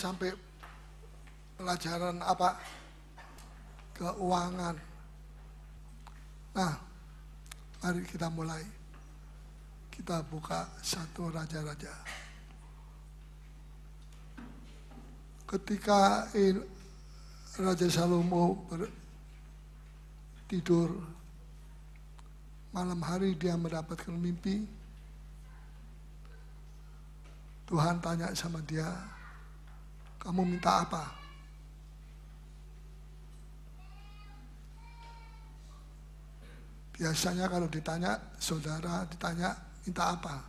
sampai pelajaran apa keuangan. Nah, mari kita mulai. Kita buka satu raja-raja. Ketika Raja Salomo tidur malam hari dia mendapatkan mimpi Tuhan tanya sama dia kamu minta apa? Biasanya kalau ditanya, saudara ditanya, minta apa?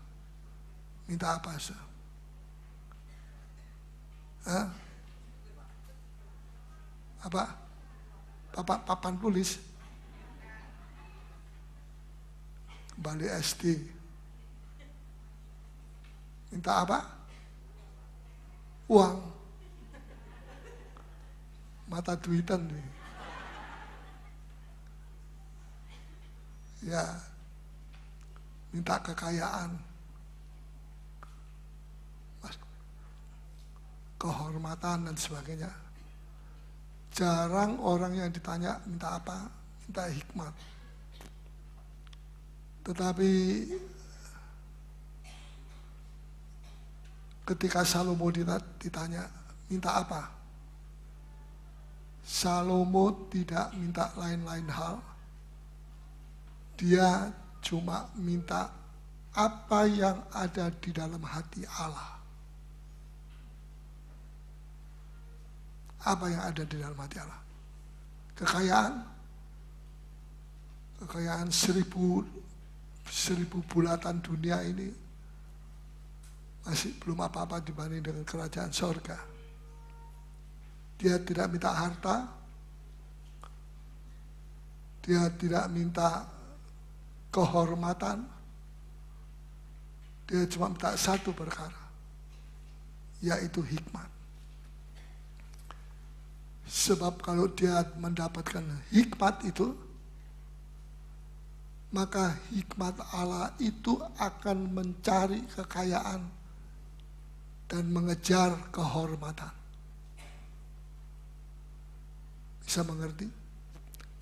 Minta apa? Hah? Apa? Papan, papan tulis? Kembali SD. Minta apa? Uang mata duitan nih. Ya, minta kekayaan, kehormatan dan sebagainya. Jarang orang yang ditanya minta apa, minta hikmat. Tetapi ketika Salomo ditanya, minta apa? Salomo tidak minta lain-lain hal. Dia cuma minta apa yang ada di dalam hati Allah. Apa yang ada di dalam hati Allah? Kekayaan, kekayaan seribu seribu bulatan dunia ini masih belum apa-apa dibanding dengan kerajaan sorga. Dia tidak minta harta, dia tidak minta kehormatan, dia cuma minta satu perkara, yaitu hikmat. Sebab kalau dia mendapatkan hikmat itu, maka hikmat Allah itu akan mencari kekayaan dan mengejar kehormatan. Bisa mengerti?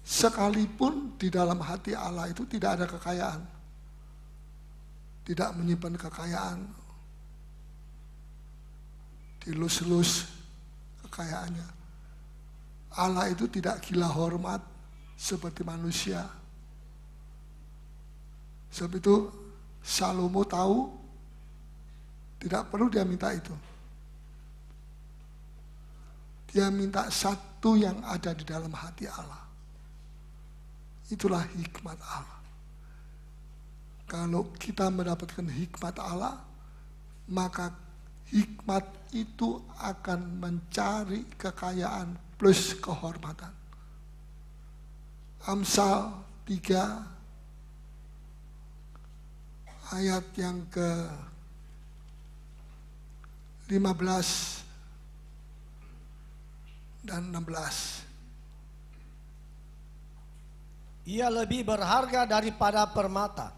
Sekalipun di dalam hati Allah itu tidak ada kekayaan. Tidak menyimpan kekayaan. Dilus-lus kekayaannya. Allah itu tidak gila hormat seperti manusia. Sebab itu Salomo tahu tidak perlu dia minta itu. Dia minta satu yang ada di dalam hati Allah. Itulah hikmat Allah. Kalau kita mendapatkan hikmat Allah, maka hikmat itu akan mencari kekayaan plus kehormatan. Amsal 3 ayat yang ke 15 dan 16. Ia lebih berharga daripada permata.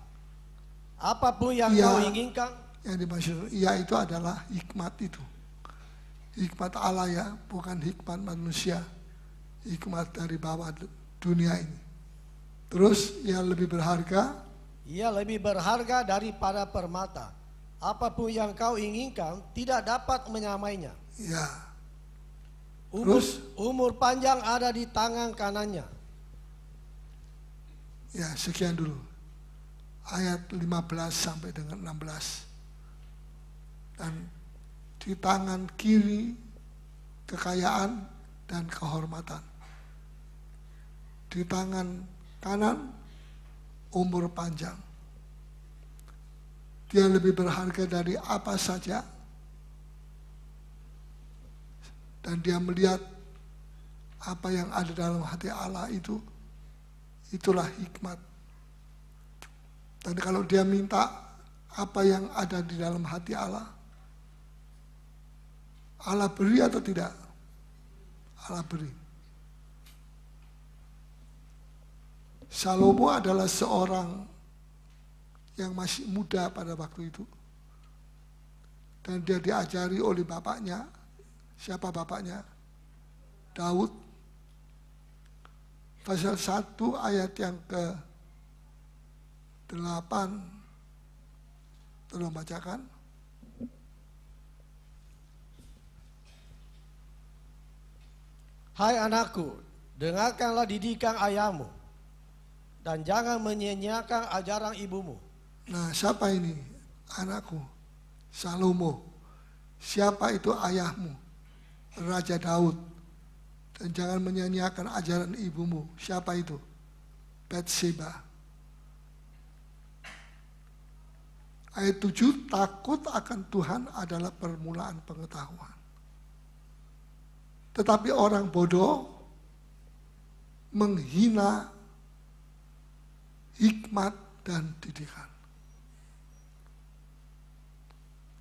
Apapun yang ia, kau inginkan. Yang dimaksud ia itu adalah hikmat itu. Hikmat Allah ya, bukan hikmat manusia. Hikmat dari bawah dunia ini. Terus ia lebih berharga. Ia lebih berharga daripada permata. Apapun yang kau inginkan tidak dapat menyamainya. Ya. Umur, Terus? umur panjang ada di tangan kanannya. Ya, sekian dulu. Ayat 15 sampai dengan 16. Dan di tangan kiri kekayaan dan kehormatan. Di tangan kanan umur panjang. Dia lebih berharga dari apa saja dan dia melihat apa yang ada dalam hati Allah itu itulah hikmat dan kalau dia minta apa yang ada di dalam hati Allah Allah beri atau tidak Allah beri Salomo adalah seorang yang masih muda pada waktu itu dan dia diajari oleh bapaknya Siapa bapaknya? Daud. Pasal 1 ayat yang ke 8. Tolong bacakan. Hai anakku, dengarkanlah didikan ayahmu dan jangan menyenyakkan ajaran ibumu. Nah, siapa ini? Anakku, Salomo. Siapa itu ayahmu? Raja Daud. Dan jangan menyanyiakan ajaran ibumu. Siapa itu? Betseba. Ayat 7, takut akan Tuhan adalah permulaan pengetahuan. Tetapi orang bodoh menghina hikmat dan didikan.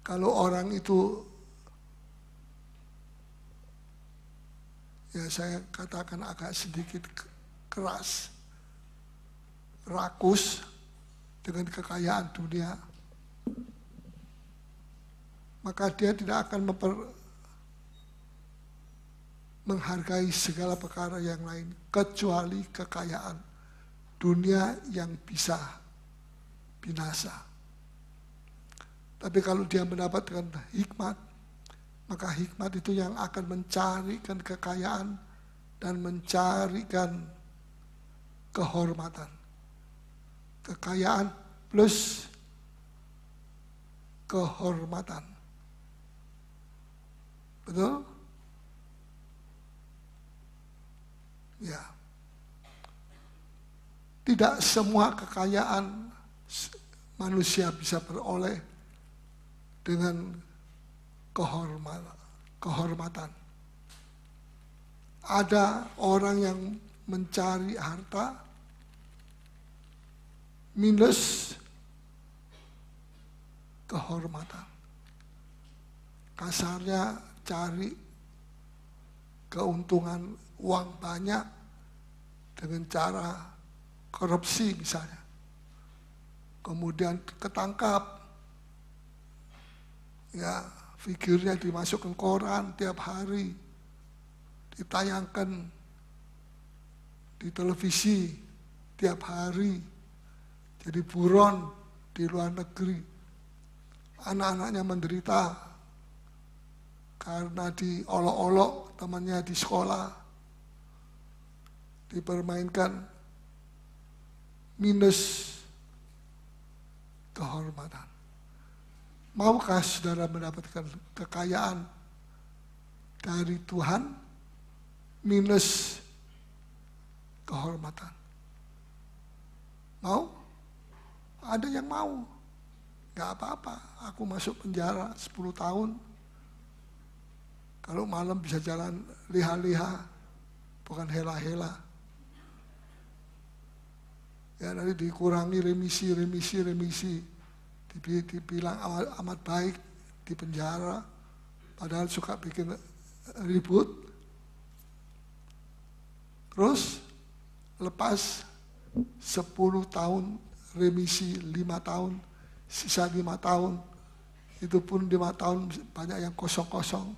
Kalau orang itu ya saya katakan agak sedikit keras, rakus dengan kekayaan dunia, maka dia tidak akan memper, menghargai segala perkara yang lain kecuali kekayaan dunia yang bisa binasa. Tapi kalau dia mendapatkan hikmat, maka hikmat itu yang akan mencarikan kekayaan dan mencarikan kehormatan. Kekayaan plus kehormatan. Betul? Ya. Tidak semua kekayaan manusia bisa beroleh dengan kehormatan. Ada orang yang mencari harta minus kehormatan. Kasarnya cari keuntungan uang banyak dengan cara korupsi misalnya. Kemudian ketangkap. Ya, figurnya dimasukkan koran tiap hari, ditayangkan di televisi tiap hari, jadi buron di luar negeri. Anak-anaknya menderita karena diolok-olok temannya di sekolah, dipermainkan minus kehormatan. Maukah saudara mendapatkan kekayaan dari Tuhan minus kehormatan? Mau? Ada yang mau. Gak apa-apa, aku masuk penjara 10 tahun. Kalau malam bisa jalan liha-liha, bukan hela-hela. Ya nanti dikurangi remisi, remisi, remisi dibilang amat baik di penjara, padahal suka bikin ribut. Terus lepas 10 tahun remisi 5 tahun, sisa 5 tahun, itu pun 5 tahun banyak yang kosong-kosong.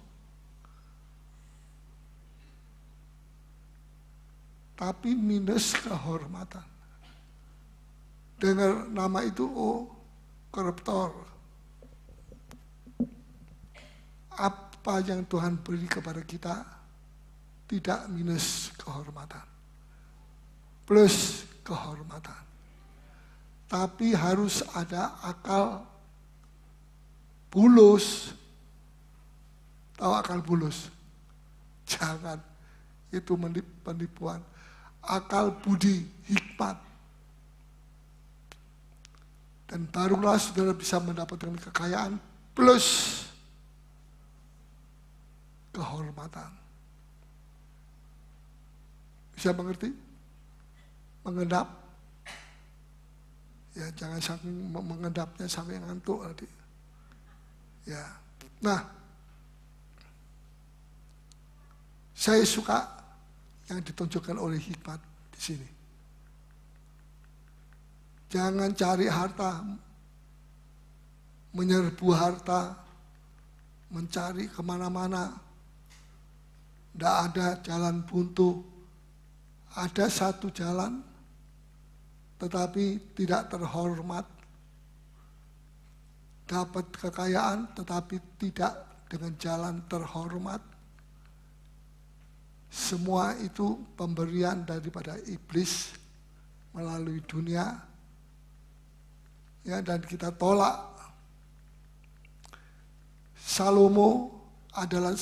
Tapi minus kehormatan. Dengar nama itu, oh koruptor. Apa yang Tuhan beri kepada kita tidak minus kehormatan. Plus kehormatan. Tapi harus ada akal bulus. Tahu akal bulus? Jangan. Itu penipuan. Akal budi, hikmat dan barulah saudara bisa mendapatkan kekayaan plus kehormatan. Bisa mengerti? Mengendap. Ya, jangan saking mengendapnya sampai ngantuk tadi. Ya. Nah, saya suka yang ditunjukkan oleh hikmat di sini. Jangan cari harta, menyerbu harta, mencari kemana-mana. Tidak ada jalan buntu. Ada satu jalan, tetapi tidak terhormat. Dapat kekayaan, tetapi tidak dengan jalan terhormat. Semua itu pemberian daripada iblis melalui dunia ya dan kita tolak. Salomo adalah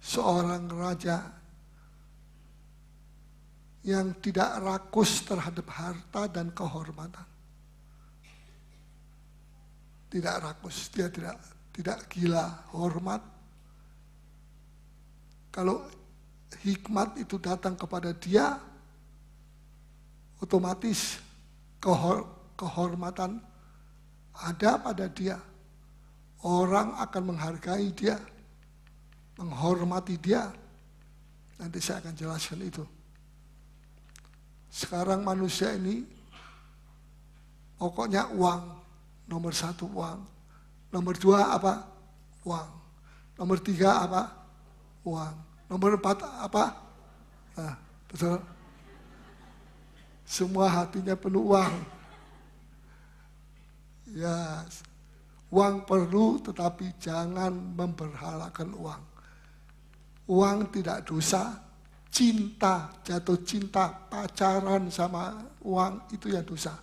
seorang raja yang tidak rakus terhadap harta dan kehormatan. Tidak rakus, dia tidak tidak gila, hormat. Kalau hikmat itu datang kepada dia, otomatis kehormatan ada pada dia. Orang akan menghargai dia, menghormati dia. Nanti saya akan jelaskan itu. Sekarang manusia ini pokoknya uang. Nomor satu uang. Nomor dua apa? Uang. Nomor tiga apa? Uang. Nomor empat apa? Nah, betul. Semua hatinya penuh uang. Ya, yes. uang perlu tetapi jangan memperhalakan uang. Uang tidak dosa, cinta, jatuh cinta, pacaran sama uang itu yang dosa.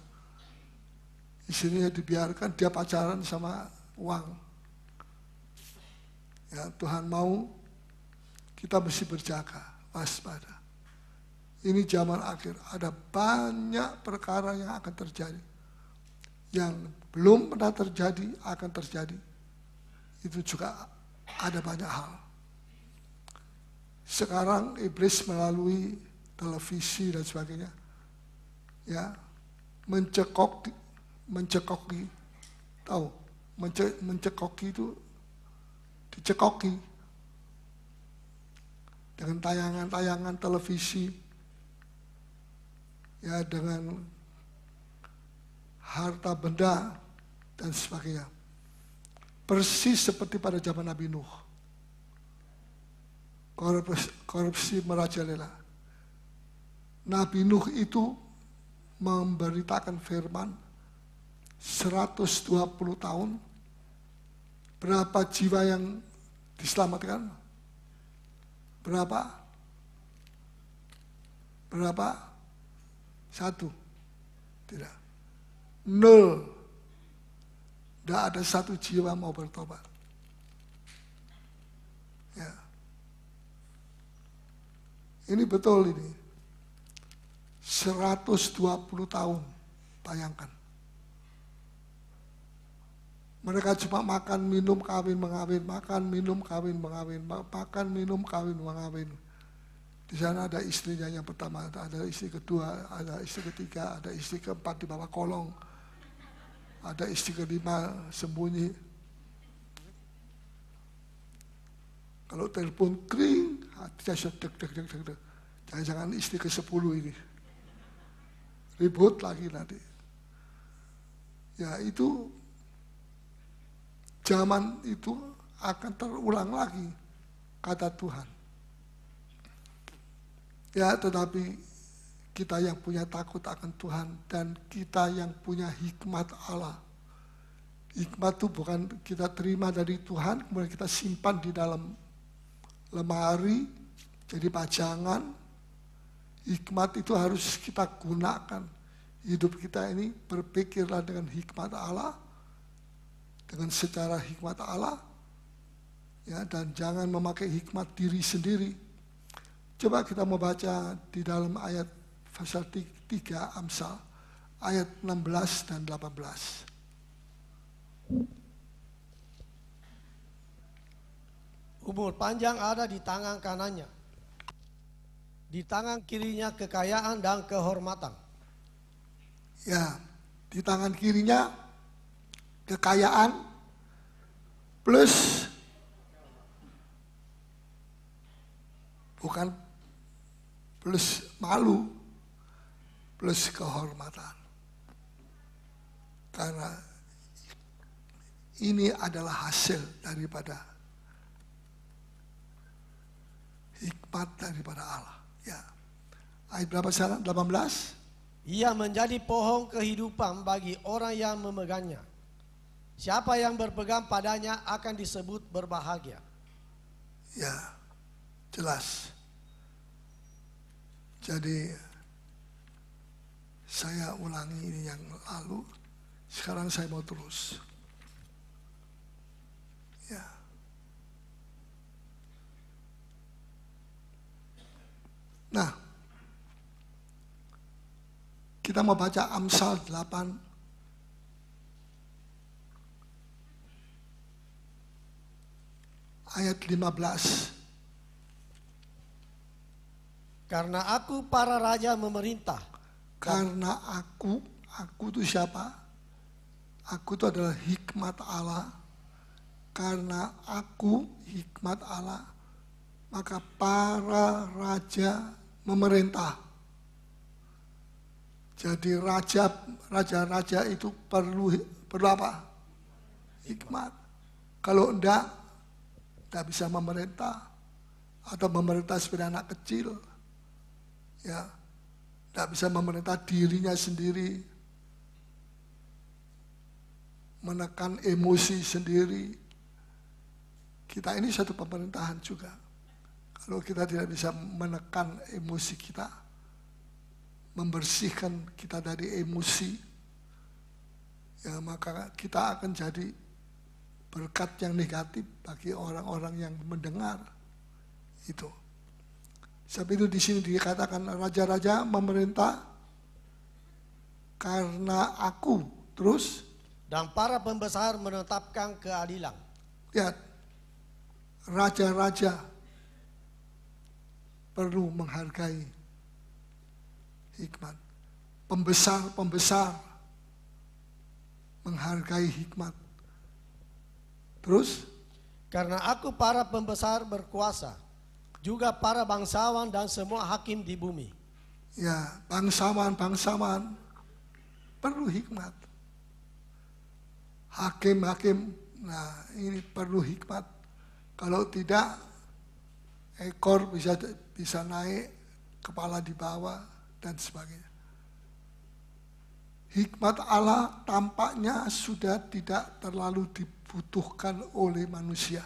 Di ya dibiarkan, dia pacaran sama uang. Ya, Tuhan mau kita mesti berjaga, waspada. Ini zaman akhir, ada banyak perkara yang akan terjadi. Yang belum pernah terjadi akan terjadi. Itu juga ada banyak hal. Sekarang iblis melalui televisi dan sebagainya ya mencekok mencekoki tahu mence, mencekoki itu dicekoki dengan tayangan-tayangan televisi ya dengan harta benda, dan sebagainya. Persis seperti pada zaman Nabi Nuh. Korupsi, korupsi merajalela. Nabi Nuh itu memberitakan firman 120 tahun berapa jiwa yang diselamatkan? Berapa? Berapa? Satu. Tidak. Nol. Tidak ada satu jiwa mau bertobat. Ya. Ini betul ini. 120 tahun, bayangkan. Mereka cuma makan, minum, kawin, mengawin, makan, minum, kawin, mengawin, makan, minum, kawin, mengawin. Di sana ada istrinya yang pertama, ada istri kedua, ada istri ketiga, ada istri keempat di bawah kolong ada istri kelima sembunyi. Kalau telepon kering, hatinya sedek, dek, dek, dek, dek. Jangan-jangan istri ke sepuluh ini. Ribut lagi nanti. Ya itu, zaman itu akan terulang lagi kata Tuhan. Ya tetapi kita yang punya takut akan Tuhan dan kita yang punya hikmat Allah. Hikmat itu bukan kita terima dari Tuhan, kemudian kita simpan di dalam lemari, jadi pajangan. Hikmat itu harus kita gunakan. Hidup kita ini berpikirlah dengan hikmat Allah, dengan secara hikmat Allah, ya dan jangan memakai hikmat diri sendiri. Coba kita membaca di dalam ayat pasal 3 Amsal ayat 16 dan 18. Umur panjang ada di tangan kanannya. Di tangan kirinya kekayaan dan kehormatan. Ya, di tangan kirinya kekayaan plus bukan plus malu plus kehormatan. Karena ini adalah hasil daripada hikmat daripada Allah. Ya. Ayat berapa sekarang? 18? Ia menjadi pohon kehidupan bagi orang yang memegangnya. Siapa yang berpegang padanya akan disebut berbahagia. Ya, jelas. Jadi saya ulangi ini yang lalu, sekarang saya mau terus. Ya. Nah, kita mau baca Amsal 8 ayat 15. Karena aku para raja memerintah karena aku, aku itu siapa? Aku itu adalah hikmat Allah. Karena aku hikmat Allah, maka para raja memerintah. Jadi raja raja itu perlu perlu apa? Hikmat. Kalau enggak, enggak bisa memerintah atau memerintah seperti anak kecil. Ya, tidak bisa memerintah dirinya sendiri. Menekan emosi sendiri. Kita ini satu pemerintahan juga. Kalau kita tidak bisa menekan emosi kita, membersihkan kita dari emosi, ya maka kita akan jadi berkat yang negatif bagi orang-orang yang mendengar itu. Sebab itu di sini dikatakan raja-raja memerintah karena aku. Terus dan para pembesar menetapkan keadilan. Lihat, ya, raja-raja perlu menghargai hikmat. Pembesar-pembesar menghargai hikmat. Terus? Karena aku para pembesar berkuasa juga para bangsawan dan semua hakim di bumi. Ya, bangsawan-bangsawan perlu hikmat. Hakim-hakim, nah ini perlu hikmat. Kalau tidak, ekor bisa bisa naik, kepala di bawah, dan sebagainya. Hikmat Allah tampaknya sudah tidak terlalu dibutuhkan oleh manusia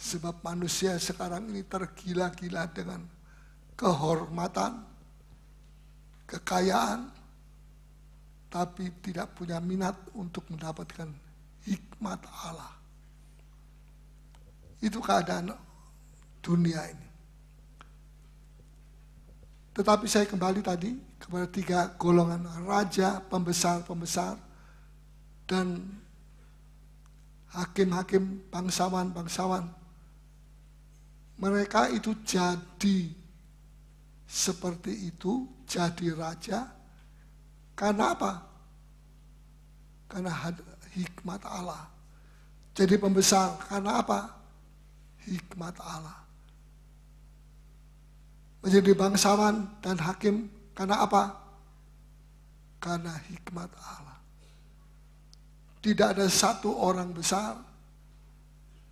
Sebab manusia sekarang ini tergila-gila dengan kehormatan, kekayaan, tapi tidak punya minat untuk mendapatkan hikmat Allah. Itu keadaan dunia ini. Tetapi saya kembali tadi kepada tiga golongan raja, pembesar-pembesar, dan hakim-hakim, bangsawan-bangsawan mereka itu jadi seperti itu, jadi raja. Karena apa? Karena hikmat Allah. Jadi pembesar, karena apa? Hikmat Allah. Menjadi bangsawan dan hakim, karena apa? Karena hikmat Allah. Tidak ada satu orang besar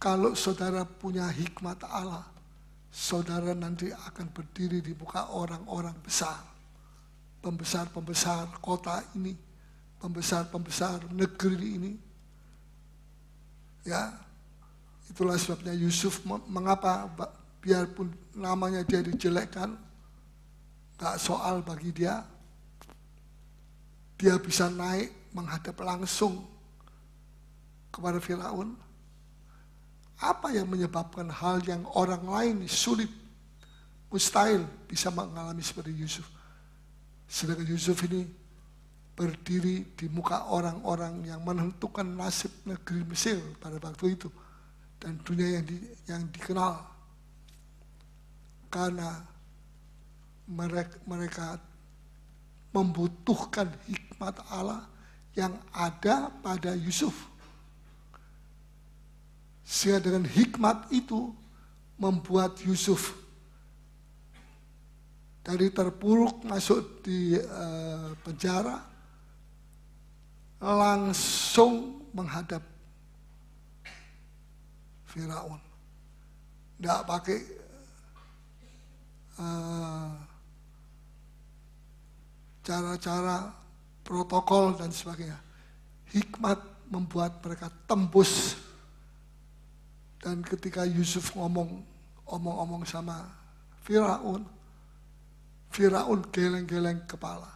kalau saudara punya hikmat Allah saudara nanti akan berdiri di muka orang-orang besar. Pembesar-pembesar kota ini, pembesar-pembesar negeri ini. Ya, itulah sebabnya Yusuf mengapa biarpun namanya dia dijelekkan, gak soal bagi dia, dia bisa naik menghadap langsung kepada Firaun apa yang menyebabkan hal yang orang lain sulit, mustahil bisa mengalami seperti Yusuf. Sedangkan Yusuf ini berdiri di muka orang-orang yang menentukan nasib negeri Mesir pada waktu itu dan dunia yang, di, yang dikenal karena mereka, mereka membutuhkan hikmat Allah yang ada pada Yusuf sehingga dengan hikmat itu membuat Yusuf dari terpuruk masuk di eh, penjara langsung menghadap Firaun. Tidak pakai uh, cara-cara protokol dan sebagainya. Hikmat membuat mereka tembus dan ketika Yusuf ngomong omong-omong sama Firaun, Firaun geleng-geleng kepala.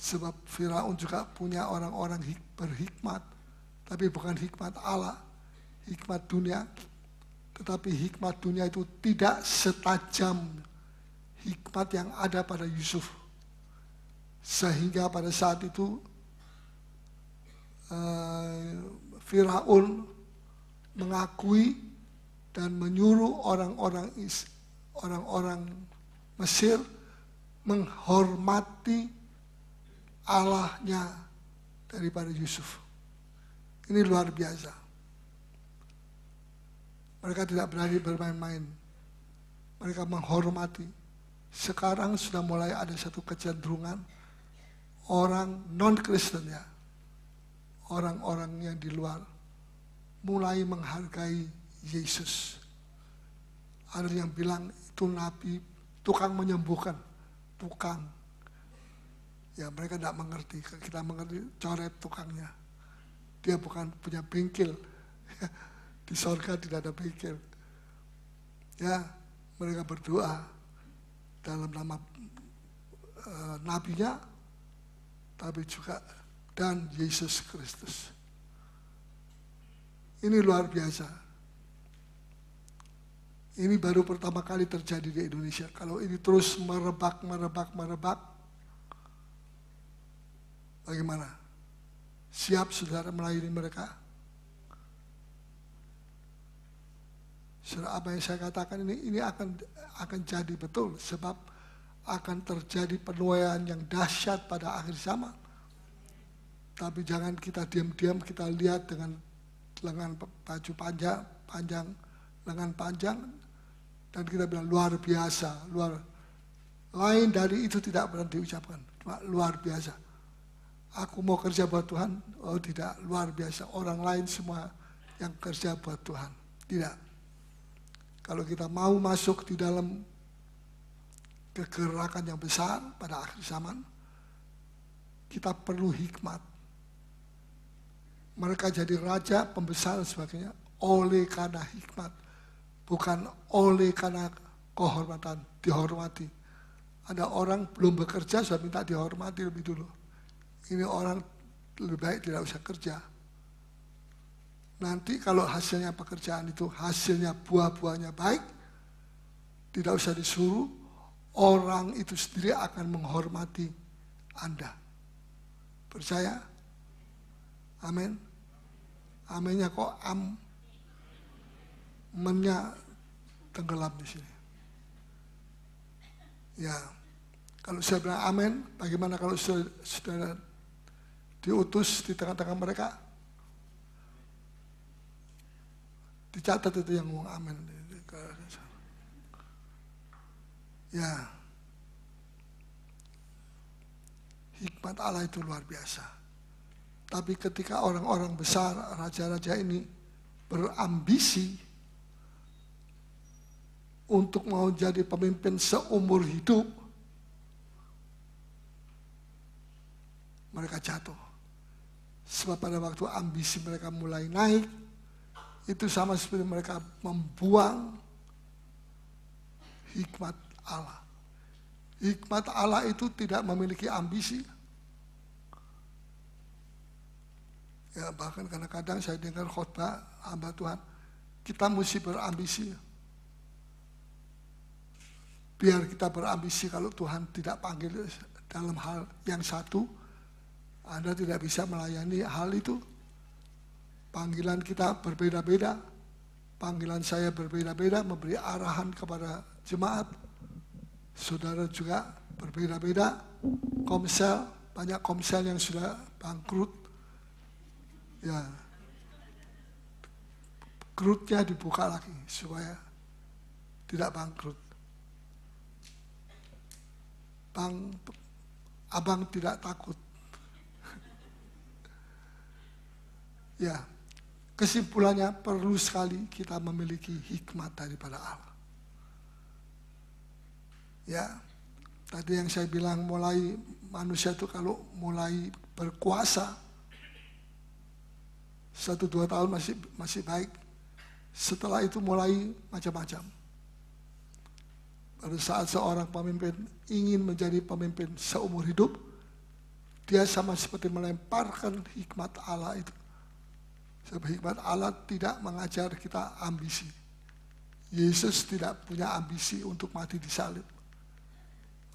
Sebab Firaun juga punya orang-orang berhikmat, tapi bukan hikmat Allah, hikmat dunia. Tetapi hikmat dunia itu tidak setajam hikmat yang ada pada Yusuf. Sehingga pada saat itu eh, Firaun mengakui dan menyuruh orang-orang orang-orang Mesir menghormati Allahnya daripada Yusuf. Ini luar biasa. Mereka tidak berani bermain-main. Mereka menghormati. Sekarang sudah mulai ada satu kecenderungan orang non-Kristen ya. Orang-orang yang di luar mulai menghargai Yesus. Ada yang bilang itu nabi tukang menyembuhkan, tukang. Ya mereka tidak mengerti, kita mengerti coret tukangnya. Dia bukan punya bengkel, di sorga tidak ada bengkel. Ya mereka berdoa dalam nama e, nabinya, tapi juga dan Yesus Kristus. Ini luar biasa. Ini baru pertama kali terjadi di Indonesia. Kalau ini terus merebak, merebak, merebak, bagaimana? Siap saudara melayani mereka? Saudara, apa yang saya katakan ini ini akan akan jadi betul sebab akan terjadi penuaian yang dahsyat pada akhir zaman. Tapi jangan kita diam-diam kita lihat dengan lengan baju panjang, panjang, lengan panjang, dan kita bilang luar biasa, luar lain dari itu tidak pernah diucapkan, luar biasa. Aku mau kerja buat Tuhan, oh tidak, luar biasa. Orang lain semua yang kerja buat Tuhan, tidak. Kalau kita mau masuk di dalam kegerakan yang besar pada akhir zaman, kita perlu hikmat mereka jadi raja, pembesar, sebagainya oleh karena hikmat, bukan oleh karena kehormatan, dihormati. Ada orang belum bekerja sudah minta dihormati lebih dulu. Ini orang lebih baik tidak usah kerja. Nanti kalau hasilnya pekerjaan itu hasilnya buah-buahnya baik, tidak usah disuruh, orang itu sendiri akan menghormati Anda. Percaya? Amin. Amennya kok am mennya tenggelam di sini. Ya, kalau saya bilang amin, bagaimana kalau sudah diutus di tengah-tengah mereka? Dicatat itu yang ngomong amin. Ya, hikmat Allah itu luar biasa. Tapi ketika orang-orang besar, raja-raja ini berambisi untuk mau jadi pemimpin seumur hidup, mereka jatuh. Sebab pada waktu ambisi mereka mulai naik, itu sama seperti mereka membuang hikmat Allah. Hikmat Allah itu tidak memiliki ambisi, Ya, bahkan karena kadang saya dengar khotbah hamba Tuhan, kita mesti berambisi. Biar kita berambisi kalau Tuhan tidak panggil dalam hal yang satu, Anda tidak bisa melayani hal itu. Panggilan kita berbeda-beda, panggilan saya berbeda-beda, memberi arahan kepada jemaat. Saudara juga berbeda-beda, komsel, banyak komsel yang sudah bangkrut, ya kerutnya dibuka lagi supaya tidak bangkrut. Bang, abang tidak takut. ya, kesimpulannya perlu sekali kita memiliki hikmat daripada Allah. Ya, tadi yang saya bilang mulai manusia itu kalau mulai berkuasa satu dua tahun masih masih baik. Setelah itu mulai macam-macam. Pada saat seorang pemimpin ingin menjadi pemimpin seumur hidup, dia sama seperti melemparkan hikmat Allah itu. Sebab hikmat Allah tidak mengajar kita ambisi. Yesus tidak punya ambisi untuk mati di salib.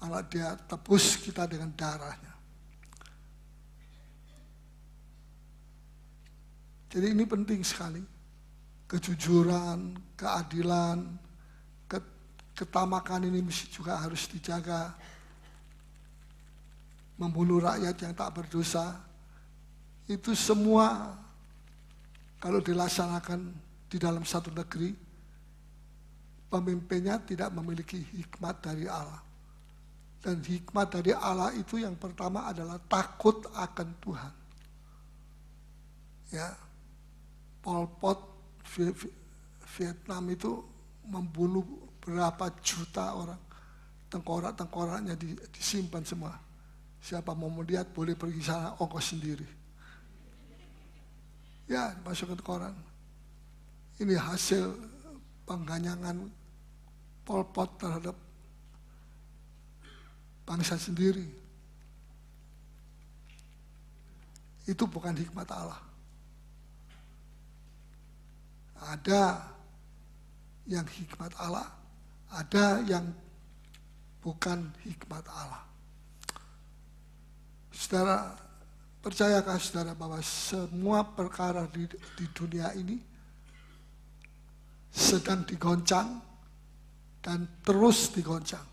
Allah dia tebus kita dengan darahnya. Jadi ini penting sekali. Kejujuran, keadilan, ketamakan ini mesti juga harus dijaga. Membunuh rakyat yang tak berdosa, itu semua kalau dilaksanakan di dalam satu negeri, pemimpinnya tidak memiliki hikmat dari Allah. Dan hikmat dari Allah itu yang pertama adalah takut akan Tuhan. Ya, Pol Pot Vietnam itu membunuh berapa juta orang tengkorak-tengkoraknya disimpan semua siapa mau melihat boleh pergi sana ongkos sendiri ya masukkan koran ini hasil pengganyangan Pol Pot terhadap bangsa sendiri. Itu bukan hikmat Allah. Ada yang hikmat Allah, ada yang bukan hikmat Allah. Saudara, percayakah saudara bahwa semua perkara di, di dunia ini sedang digoncang dan terus digoncang.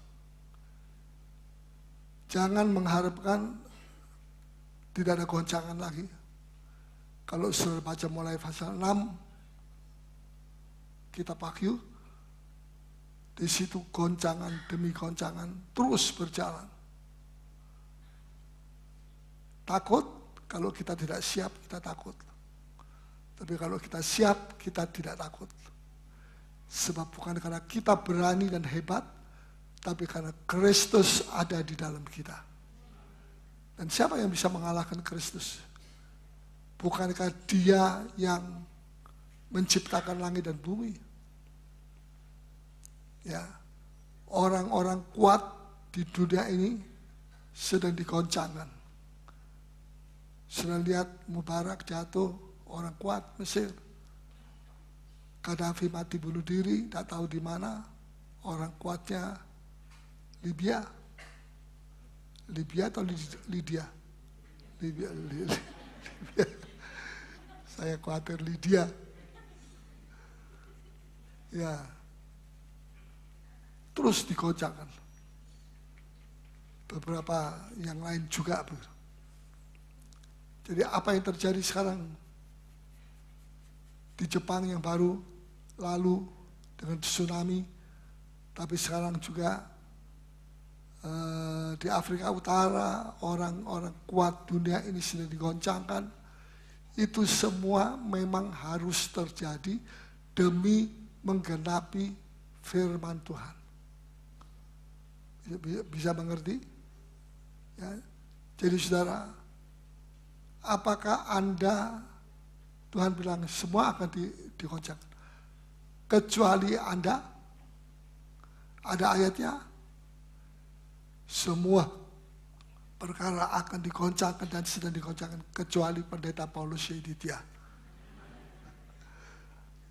Jangan mengharapkan tidak ada goncangan lagi. Kalau sudah baca mulai pasal 6, kita pakai di situ goncangan demi goncangan terus berjalan. Takut kalau kita tidak siap kita takut. Tapi kalau kita siap kita tidak takut. Sebab bukan karena kita berani dan hebat, tapi karena Kristus ada di dalam kita. Dan siapa yang bisa mengalahkan Kristus? Bukankah dia yang menciptakan langit dan bumi. Ya, orang-orang kuat di dunia ini sedang dikoncangkan. Sedang lihat Mubarak jatuh, orang kuat Mesir. Gaddafi mati bunuh diri, tak tahu di mana. Orang kuatnya Libya. Libya atau Lydia? Libya, Libya. Saya khawatir Lydia ya terus dikocakkan. Beberapa yang lain juga. Jadi apa yang terjadi sekarang di Jepang yang baru lalu dengan tsunami, tapi sekarang juga uh, di Afrika Utara orang-orang kuat dunia ini sudah digoncangkan. Itu semua memang harus terjadi demi menggenapi firman Tuhan. Bisa, mengerti? Ya. Jadi saudara, apakah Anda, Tuhan bilang semua akan di, dikocak. Kecuali Anda, ada ayatnya, semua perkara akan dikoncangkan dan sedang dikoncangkan kecuali pendeta Paulus dia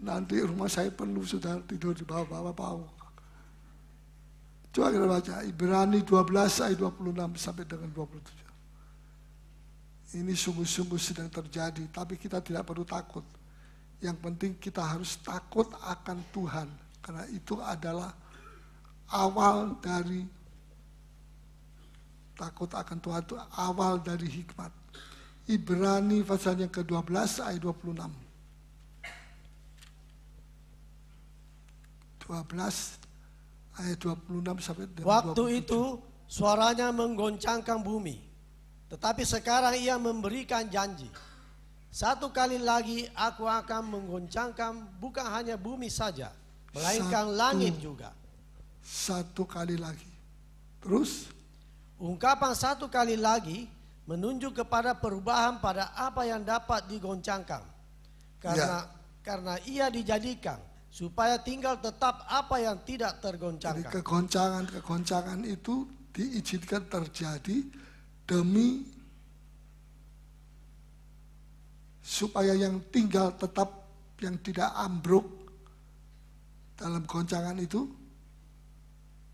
Nanti rumah saya penuh sudah tidur di bawah-bawah pawang. Coba kita baca Ibrani 12 ayat 26 sampai dengan 27. Ini sungguh-sungguh sedang terjadi, tapi kita tidak perlu takut. Yang penting kita harus takut akan Tuhan, karena itu adalah awal dari takut akan Tuhan itu awal dari hikmat. Ibrani pasal yang ke-12 ayat 26. 12 ayat 26 sampai Waktu itu suaranya menggoncangkan bumi. Tetapi sekarang ia memberikan janji. Satu kali lagi aku akan menggoncangkan bukan hanya bumi saja, melainkan satu, langit juga. Satu kali lagi. Terus? Ungkapan satu kali lagi menunjuk kepada perubahan pada apa yang dapat digoncangkan. Ya. Karena ya. karena ia dijadikan supaya tinggal tetap apa yang tidak tergoncangkan. Jadi kegoncangan-kegoncangan itu diizinkan terjadi demi supaya yang tinggal tetap yang tidak ambruk dalam goncangan itu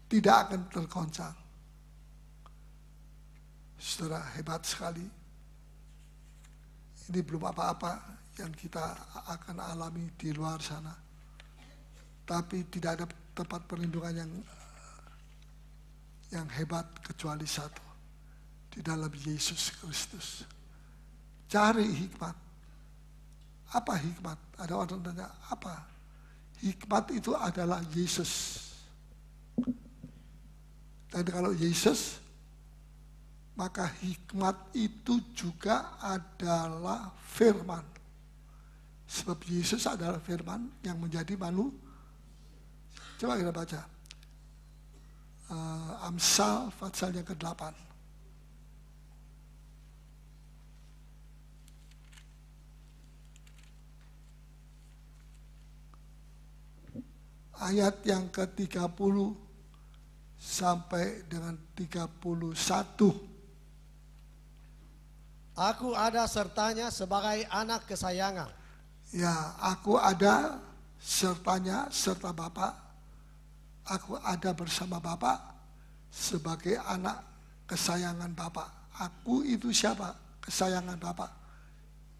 tidak akan tergoncang. Saudara hebat sekali. Ini belum apa-apa yang kita akan alami di luar sana tapi tidak ada tempat perlindungan yang yang hebat kecuali satu di dalam Yesus Kristus. Cari hikmat. Apa hikmat? Ada orang tanya, apa? Hikmat itu adalah Yesus. Dan kalau Yesus, maka hikmat itu juga adalah firman. Sebab Yesus adalah firman yang menjadi manusia Coba kita baca. Uh, Amsal pasal yang ke-8. Ayat yang ke-30 sampai dengan 31. Aku ada sertanya sebagai anak kesayangan. Ya, aku ada sertanya serta Bapak aku ada bersama Bapak sebagai anak kesayangan Bapak. Aku itu siapa? Kesayangan Bapak.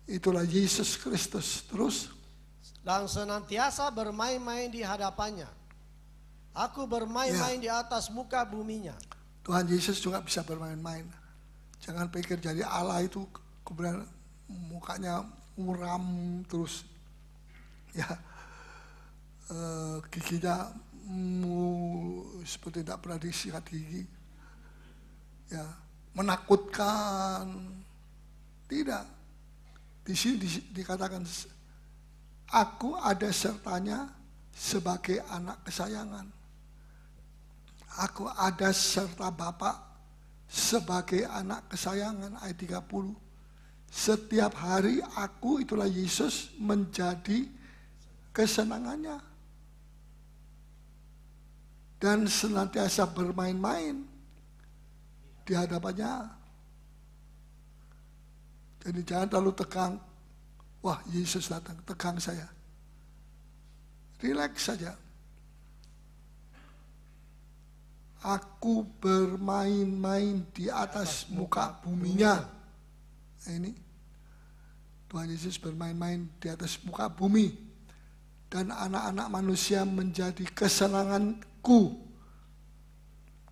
Itulah Yesus Kristus. Terus dan senantiasa bermain-main di hadapannya. Aku bermain-main ya. di atas muka buminya. Tuhan Yesus juga bisa bermain-main. Jangan pikir jadi Allah itu kemudian mukanya muram terus. Ya, e, giginya mu, seperti tidak pernah disikat gigi, ya menakutkan, tidak. Di sini di, dikatakan aku ada sertanya sebagai anak kesayangan. Aku ada serta Bapak sebagai anak kesayangan ayat 30. Setiap hari aku itulah Yesus menjadi kesenangannya dan senantiasa bermain-main di hadapannya. Jadi jangan terlalu tegang. Wah, Yesus datang, tegang saya. Relax saja. Aku bermain-main di atas muka buminya. Nah, ini Tuhan Yesus bermain-main di atas muka bumi dan anak-anak manusia menjadi kesenangan ku.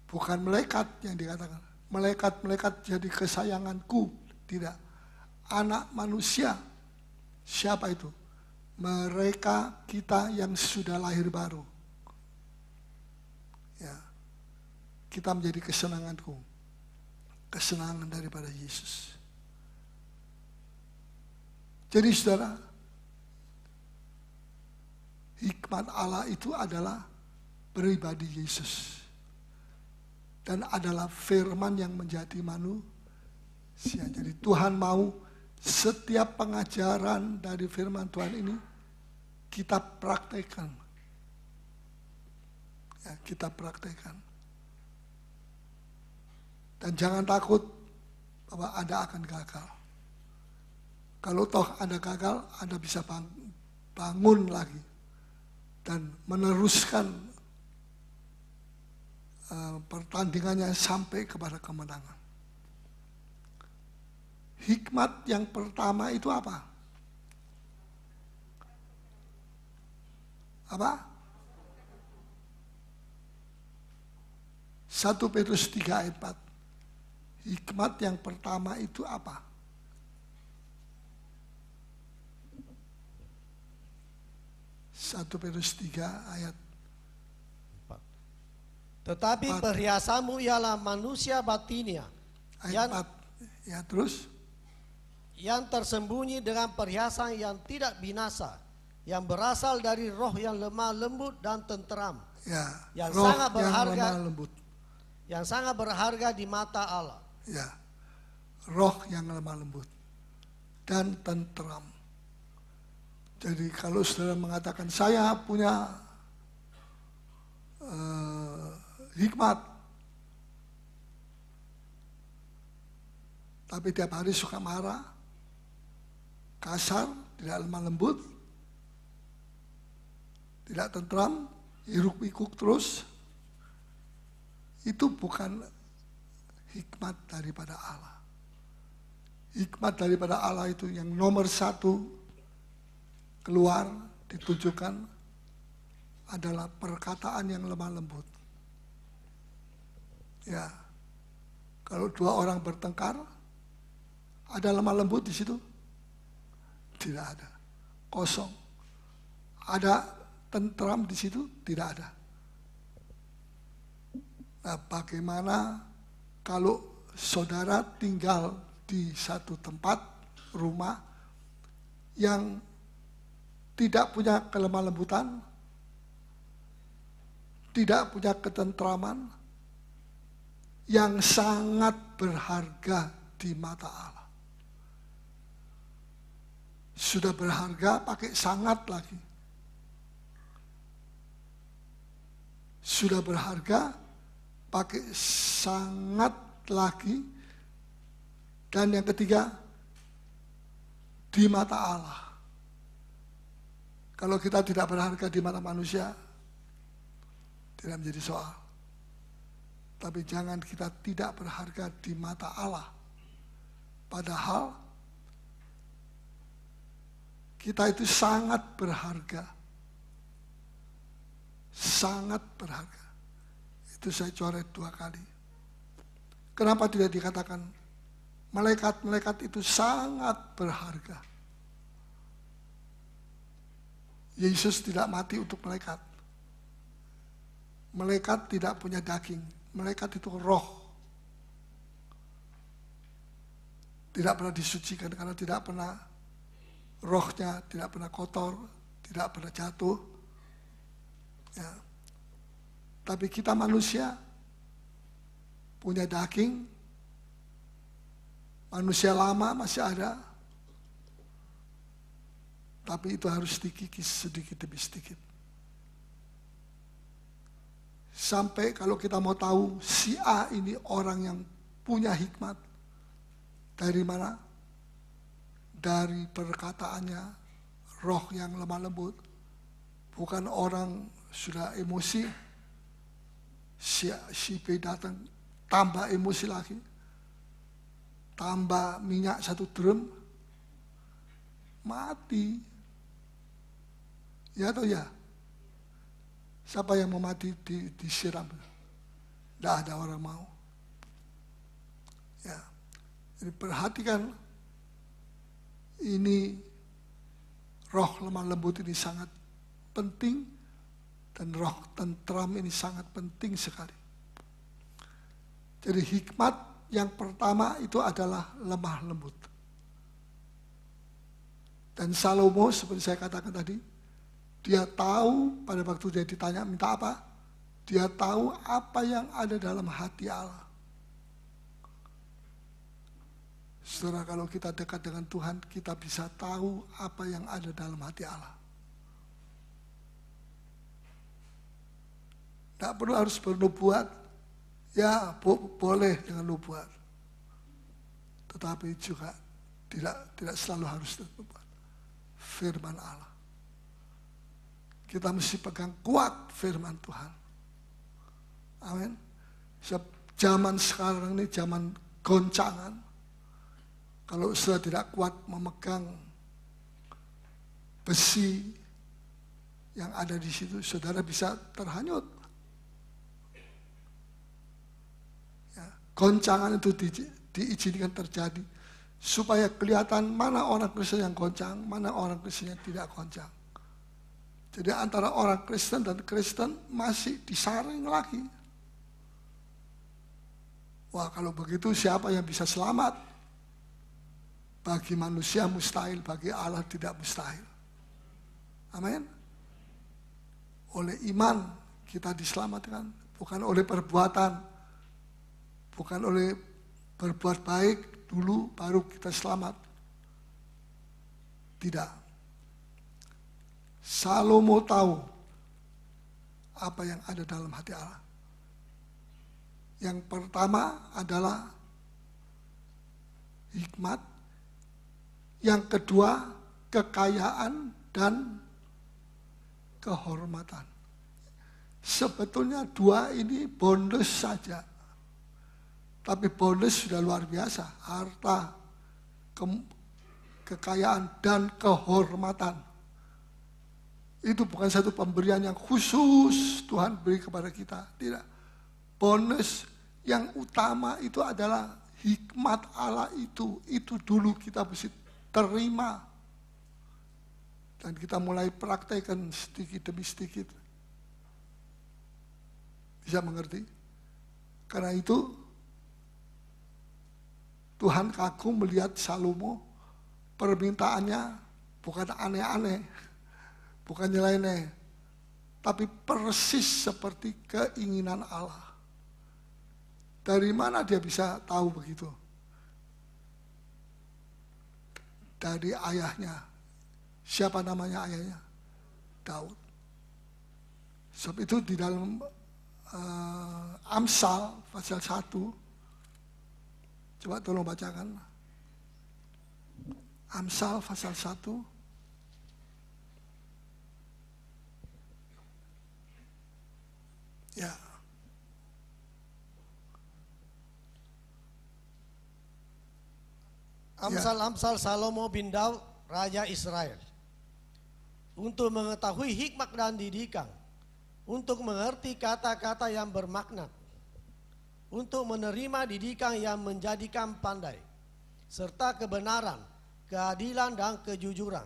Bukan melekat yang dikatakan. melekat melekat jadi kesayanganku. Tidak. Anak manusia. Siapa itu? Mereka kita yang sudah lahir baru. Ya. Kita menjadi kesenanganku. Kesenangan daripada Yesus. Jadi saudara, hikmat Allah itu adalah pribadi Yesus. Dan adalah firman yang menjadi manusia. Jadi Tuhan mau setiap pengajaran dari firman Tuhan ini kita praktekkan. Ya, kita praktekkan. Dan jangan takut bahwa Anda akan gagal. Kalau toh Anda gagal, Anda bisa bangun lagi dan meneruskan Eh, pertandingannya sampai kepada kemenangan. Hikmat yang pertama itu apa? Apa? 1 Petrus 3 ayat 4. Hikmat yang pertama itu apa? Satu Petrus 3 ayat tetapi perhiasanmu ialah manusia batinia. Yang, pat, ya terus. Yang tersembunyi dengan perhiasan yang tidak binasa. Yang berasal dari roh yang lemah lembut dan tenteram. Ya, yang roh sangat berharga. Yang lemah lembut. Yang sangat berharga di mata Allah. Ya, roh yang lemah lembut dan tenteram. Jadi kalau saudara mengatakan saya punya eh, hikmat. Tapi tiap hari suka marah, kasar, tidak lemah lembut, tidak tentram, hiruk pikuk terus, itu bukan hikmat daripada Allah. Hikmat daripada Allah itu yang nomor satu keluar ditujukan adalah perkataan yang lemah lembut. Ya. Kalau dua orang bertengkar, ada lemah lembut di situ? Tidak ada. Kosong. Ada tentram di situ? Tidak ada. Nah, bagaimana kalau saudara tinggal di satu tempat rumah yang tidak punya kelemah lembutan, tidak punya ketentraman, yang sangat berharga di mata Allah. Sudah berharga pakai sangat lagi. Sudah berharga pakai sangat lagi. Dan yang ketiga, di mata Allah. Kalau kita tidak berharga di mata manusia, tidak menjadi soal. Tapi jangan kita tidak berharga di mata Allah. Padahal kita itu sangat berharga. Sangat berharga. Itu saya coret dua kali. Kenapa tidak dikatakan malaikat-malaikat itu sangat berharga? Yesus tidak mati untuk malaikat. Malaikat tidak punya daging, mereka itu roh. Tidak pernah disucikan karena tidak pernah rohnya, tidak pernah kotor, tidak pernah jatuh. Ya. Tapi kita manusia punya daging, manusia lama masih ada, tapi itu harus dikikis sedikit demi sedikit. Sampai kalau kita mau tahu si A ini orang yang punya hikmat. Dari mana? Dari perkataannya, roh yang lemah lembut. Bukan orang sudah emosi, si, si B datang, tambah emosi lagi. Tambah minyak satu drum, mati. Ya atau ya? Siapa yang mau mati di, disiram? Tidak ada orang mau. Ya. Jadi perhatikan ini roh lemah lembut ini sangat penting dan roh tentram ini sangat penting sekali. Jadi hikmat yang pertama itu adalah lemah lembut. Dan Salomo seperti saya katakan tadi, dia tahu pada waktu dia ditanya minta apa, dia tahu apa yang ada dalam hati Allah. Setelah kalau kita dekat dengan Tuhan, kita bisa tahu apa yang ada dalam hati Allah. Tidak perlu harus bernubuat. Ya, bo boleh dengan nubuat. Tetapi juga tidak tidak selalu harus bernubuat. Firman Allah. Kita mesti pegang kuat firman Tuhan. Amin. Zaman sekarang ini zaman goncangan. Kalau sudah tidak kuat memegang besi yang ada di situ, saudara bisa terhanyut. Ya, goncangan itu di, diizinkan terjadi supaya kelihatan mana orang Kristen yang goncang, mana orang Kristen yang tidak goncang. Jadi antara orang Kristen dan Kristen masih disaring lagi. Wah kalau begitu siapa yang bisa selamat? Bagi manusia mustahil, bagi Allah tidak mustahil. Amin. Oleh iman kita diselamatkan, bukan oleh perbuatan, bukan oleh berbuat baik dulu baru kita selamat. Tidak. Salomo tahu apa yang ada dalam hati Allah. Yang pertama adalah hikmat, yang kedua kekayaan dan kehormatan. Sebetulnya dua ini bonus saja. Tapi bonus sudah luar biasa, harta, ke, kekayaan dan kehormatan itu bukan satu pemberian yang khusus Tuhan beri kepada kita. Tidak. Bonus yang utama itu adalah hikmat Allah itu. Itu dulu kita mesti terima. Dan kita mulai praktekkan sedikit demi sedikit. Bisa mengerti? Karena itu Tuhan kagum melihat Salomo permintaannya bukan aneh-aneh Bukan nilainya, tapi persis seperti keinginan Allah. Dari mana dia bisa tahu begitu? Dari ayahnya. Siapa namanya ayahnya? Daud. Sebab itu di dalam uh, Amsal pasal 1 coba tolong bacakan Amsal pasal 1 Ya. Amsal-amsal ya. Salomo bin Daud, Raja Israel. Untuk mengetahui hikmat dan didikan. Untuk mengerti kata-kata yang bermakna. Untuk menerima didikan yang menjadikan pandai. Serta kebenaran, keadilan dan kejujuran.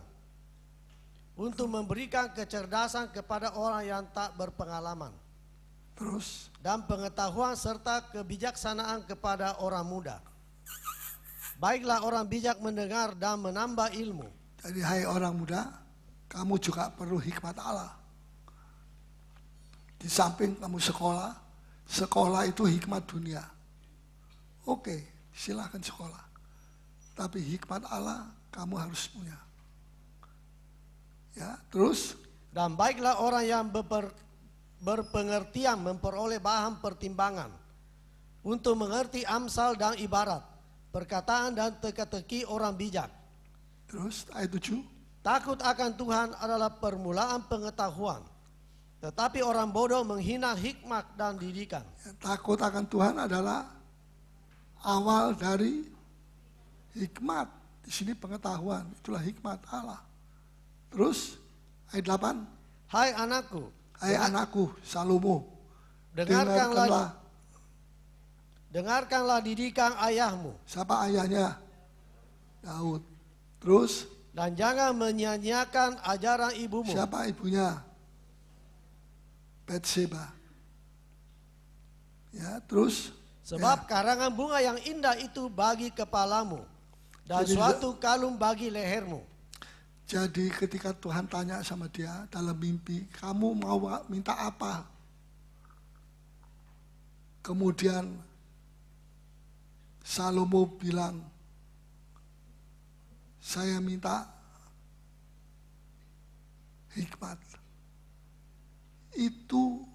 Untuk memberikan kecerdasan kepada orang yang tak berpengalaman Terus dan pengetahuan serta kebijaksanaan kepada orang muda. Baiklah orang bijak mendengar dan menambah ilmu. Jadi hai orang muda, kamu juga perlu hikmat Allah. Di samping kamu sekolah, sekolah itu hikmat dunia. Oke, silahkan sekolah. Tapi hikmat Allah kamu harus punya. Ya, terus. Dan baiklah orang yang berpengertian memperoleh bahan pertimbangan untuk mengerti amsal dan ibarat, perkataan dan teka-teki orang bijak. Terus ayat 7. Takut akan Tuhan adalah permulaan pengetahuan. Tetapi orang bodoh menghina hikmat dan didikan. Ya, takut akan Tuhan adalah awal dari hikmat. Di sini pengetahuan, itulah hikmat Allah. Terus ayat 8. Hai anakku, Hai anakku, Salomo. Dengarkanlah, dengarkanlah. Dengarkanlah didikan ayahmu. Siapa ayahnya? Daud. Terus? Dan jangan menyanyiakan ajaran ibumu. Siapa ibunya? Betseba. Ya, terus? Sebab ya. karangan bunga yang indah itu bagi kepalamu. Dan Jadi, suatu kalung bagi lehermu. Jadi ketika Tuhan tanya sama dia dalam mimpi, kamu mau minta apa? Kemudian Salomo bilang, saya minta hikmat. Itu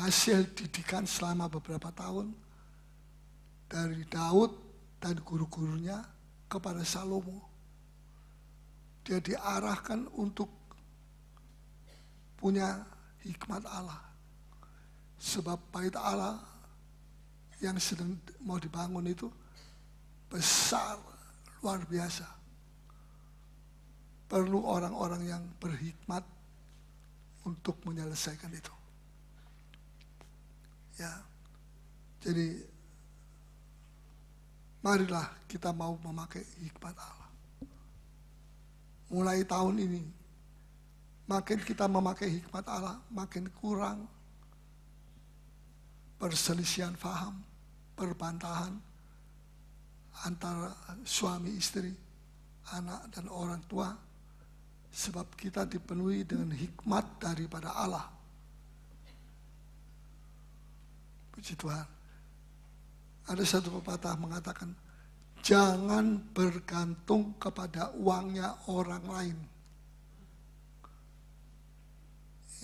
hasil didikan selama beberapa tahun dari Daud dan guru-gurunya kepada Salomo dia diarahkan untuk punya hikmat Allah. Sebab bait Allah yang sedang mau dibangun itu besar, luar biasa. Perlu orang-orang yang berhikmat untuk menyelesaikan itu. Ya. Jadi marilah kita mau memakai hikmat Allah mulai tahun ini, makin kita memakai hikmat Allah, makin kurang perselisihan faham, perbantahan antara suami istri, anak dan orang tua, sebab kita dipenuhi dengan hikmat daripada Allah. Puji Tuhan. Ada satu pepatah mengatakan, Jangan bergantung kepada uangnya orang lain.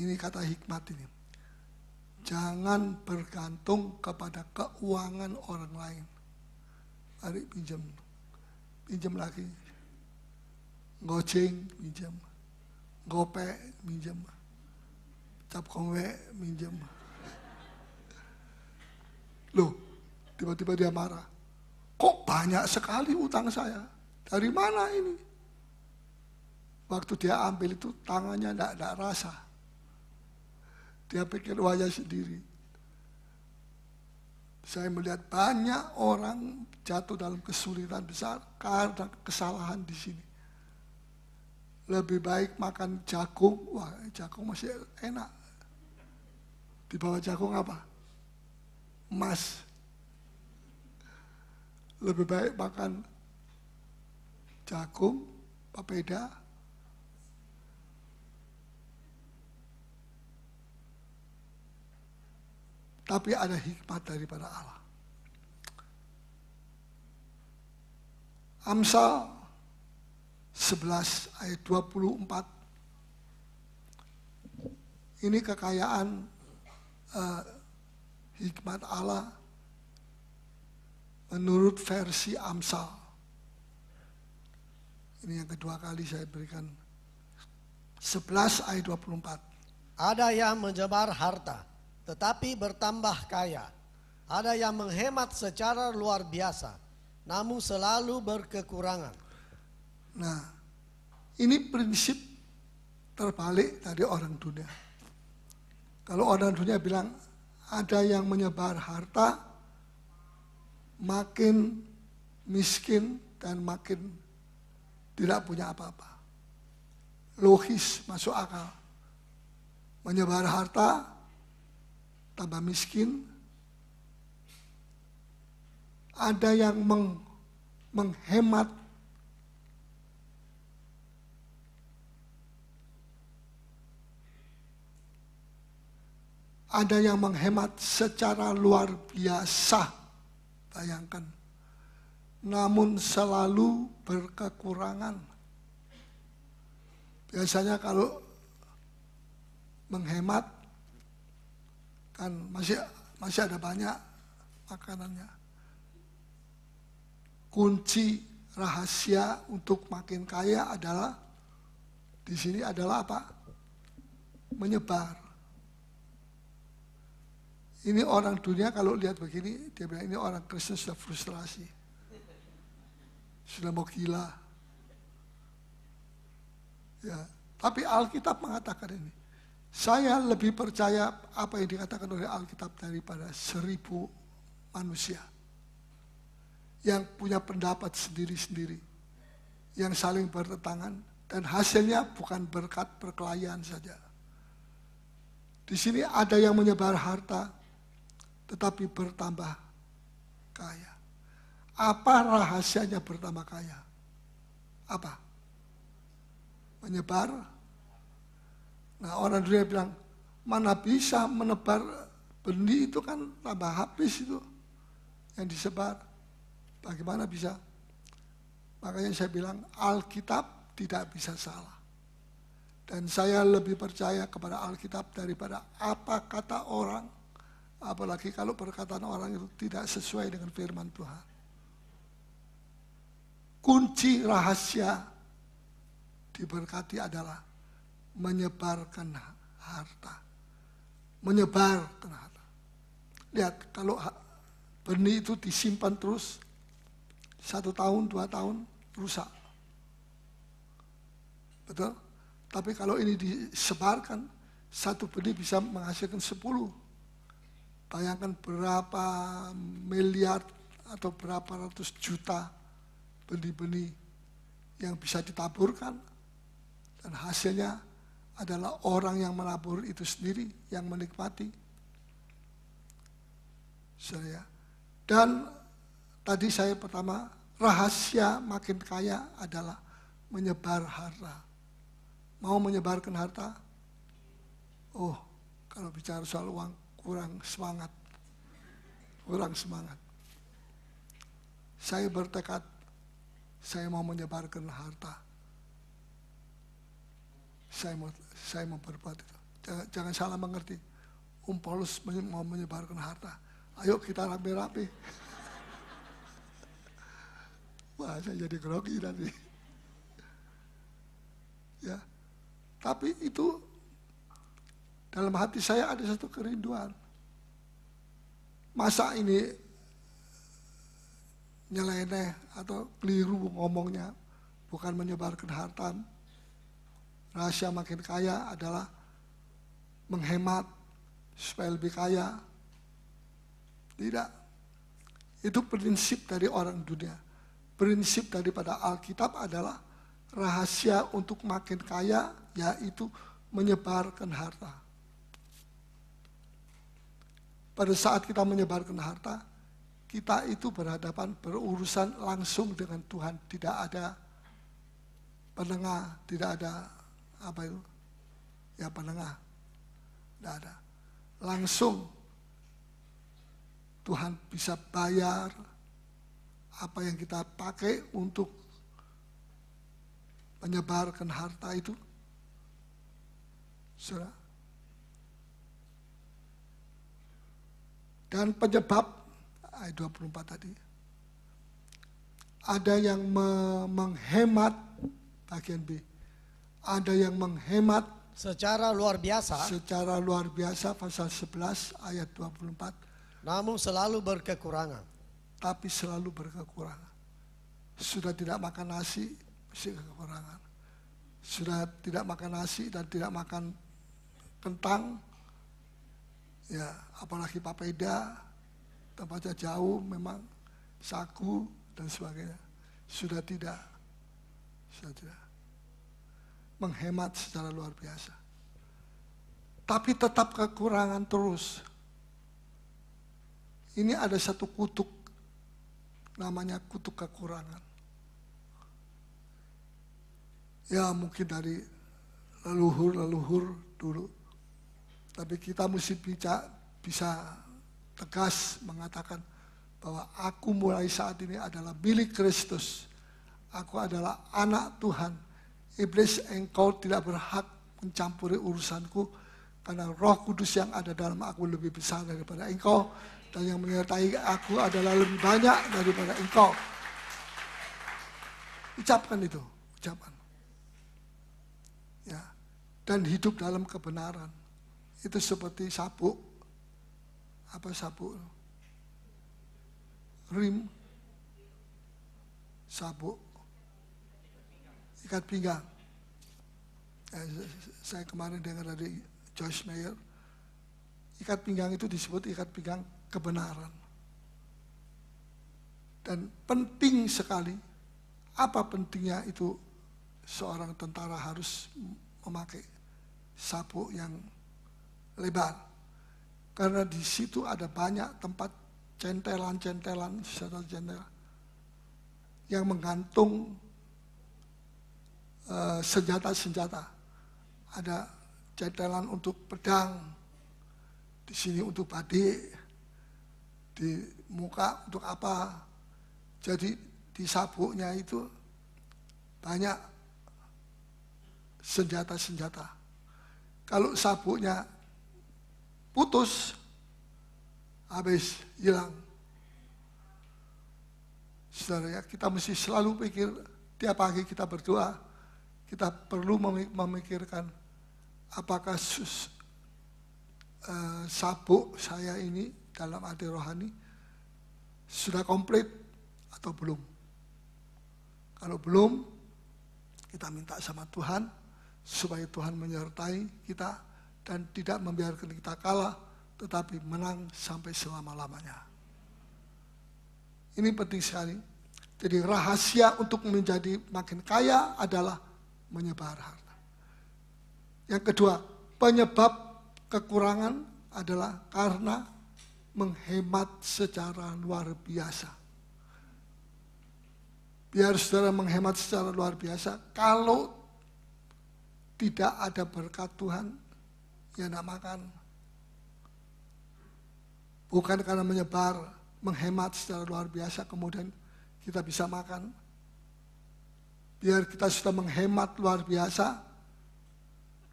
Ini kata hikmat ini. Jangan bergantung kepada keuangan orang lain. Mari pinjam. Pinjam lagi. Goceng, pinjam. Gope, pinjam. Cap kongwe, pinjam. Loh, tiba-tiba dia marah Kok banyak sekali utang saya? Dari mana ini? Waktu dia ambil itu tangannya tidak rasa. Dia pikir wajah ya sendiri. Saya melihat banyak orang jatuh dalam kesulitan besar karena kesalahan di sini. Lebih baik makan jagung, wah jagung masih enak. Di bawah jagung apa? Emas lebih baik makan jagung, papeda, tapi ada hikmat daripada Allah. Amsal 11 ayat 24. Ini kekayaan uh, hikmat Allah menurut versi Amsal. Ini yang kedua kali saya berikan. 11 ayat 24. Ada yang menyebar harta, tetapi bertambah kaya. Ada yang menghemat secara luar biasa, namun selalu berkekurangan. Nah, ini prinsip terbalik dari orang dunia. Kalau orang dunia bilang ada yang menyebar harta, makin miskin dan makin tidak punya apa-apa. Logis, masuk akal. Menyebar harta, tambah miskin. Ada yang meng, menghemat ada yang menghemat secara luar biasa bayangkan. Namun selalu berkekurangan. Biasanya kalau menghemat kan masih masih ada banyak makanannya. Kunci rahasia untuk makin kaya adalah di sini adalah apa? Menyebar ini orang dunia kalau lihat begini, dia bilang ini orang Kristen sudah frustrasi. Sudah mau gila. Ya. Tapi Alkitab mengatakan ini. Saya lebih percaya apa yang dikatakan oleh Alkitab daripada seribu manusia yang punya pendapat sendiri-sendiri, yang saling bertentangan, dan hasilnya bukan berkat perkelahian saja. Di sini ada yang menyebar harta, tetapi bertambah kaya. Apa rahasianya bertambah kaya? Apa? Menyebar. Nah orang dunia bilang, mana bisa menebar benih itu kan tambah habis itu yang disebar. Bagaimana bisa? Makanya saya bilang Alkitab tidak bisa salah. Dan saya lebih percaya kepada Alkitab daripada apa kata orang Apalagi kalau perkataan orang itu tidak sesuai dengan firman Tuhan. Kunci rahasia diberkati adalah menyebarkan harta. Menyebarkan harta. Lihat, kalau benih itu disimpan terus, satu tahun, dua tahun, rusak. Betul? Tapi kalau ini disebarkan, satu benih bisa menghasilkan sepuluh Bayangkan berapa miliar atau berapa ratus juta benih-benih yang bisa ditaburkan. Dan hasilnya adalah orang yang menabur itu sendiri yang menikmati. Saya. Dan tadi saya pertama rahasia makin kaya adalah menyebar harta. Mau menyebarkan harta? Oh, kalau bicara soal uang, kurang semangat. Kurang semangat. Saya bertekad, saya mau menyebarkan harta. Saya mau, saya mau berbuat itu. Jangan, jangan salah mengerti. Um Paulus mau menyebarkan harta. Ayo kita rapi-rapi. Wah, saya jadi grogi nanti. Ya. Tapi itu dalam hati saya ada satu kerinduan. Masa ini nyeleneh atau keliru ngomongnya, bukan menyebarkan harta. Rahasia makin kaya adalah menghemat supaya lebih kaya. Tidak. Itu prinsip dari orang dunia. Prinsip daripada Alkitab adalah rahasia untuk makin kaya yaitu menyebarkan harta pada saat kita menyebarkan harta, kita itu berhadapan berurusan langsung dengan Tuhan, tidak ada penengah, tidak ada apa itu? Ya penengah. Tidak ada. Langsung Tuhan bisa bayar apa yang kita pakai untuk menyebarkan harta itu. sudah. Dan penyebab ah, ayat 24 tadi. Ada yang me menghemat bagian B. Ada yang menghemat secara luar biasa. Secara luar biasa pasal 11 ayat 24. Namun selalu berkekurangan. Tapi selalu berkekurangan. Sudah tidak makan nasi, masih kekurangan. Sudah tidak makan nasi dan tidak makan kentang, ya apalagi papeda tempatnya jauh memang saku dan sebagainya sudah tidak sudah tidak menghemat secara luar biasa tapi tetap kekurangan terus ini ada satu kutuk namanya kutuk kekurangan ya mungkin dari leluhur-leluhur dulu tapi kita mesti bisa, bisa tegas mengatakan bahwa aku mulai saat ini adalah milik Kristus. Aku adalah anak Tuhan. Iblis engkau tidak berhak mencampuri urusanku karena roh kudus yang ada dalam aku lebih besar daripada engkau dan yang menyertai aku adalah lebih banyak daripada engkau. Ucapkan itu, ucapkan. Ya. Dan hidup dalam kebenaran itu seperti sapu apa sapu rim sapu ikat pinggang eh, saya kemarin dengar dari Joyce Mayer ikat pinggang itu disebut ikat pinggang kebenaran dan penting sekali apa pentingnya itu seorang tentara harus memakai sapu yang lebar. Karena di situ ada banyak tempat centelan-centelan, centelan yang menggantung eh, senjata-senjata. Uh, ada centelan untuk pedang, di sini untuk padi, di muka untuk apa. Jadi di sabuknya itu banyak senjata-senjata. Kalau sabuknya putus, habis hilang. Saudara ya, kita mesti selalu pikir, tiap pagi kita berdoa, kita perlu memikirkan apakah sus, uh, eh, sabuk saya ini dalam arti rohani sudah komplit atau belum. Kalau belum, kita minta sama Tuhan supaya Tuhan menyertai kita dan tidak membiarkan kita kalah, tetapi menang sampai selama-lamanya. Ini penting sekali. Jadi rahasia untuk menjadi makin kaya adalah menyebar harta. Yang kedua, penyebab kekurangan adalah karena menghemat secara luar biasa. Biar saudara menghemat secara luar biasa, kalau tidak ada berkat Tuhan, ya tidak makan. Bukan karena menyebar, menghemat secara luar biasa, kemudian kita bisa makan. Biar kita sudah menghemat luar biasa,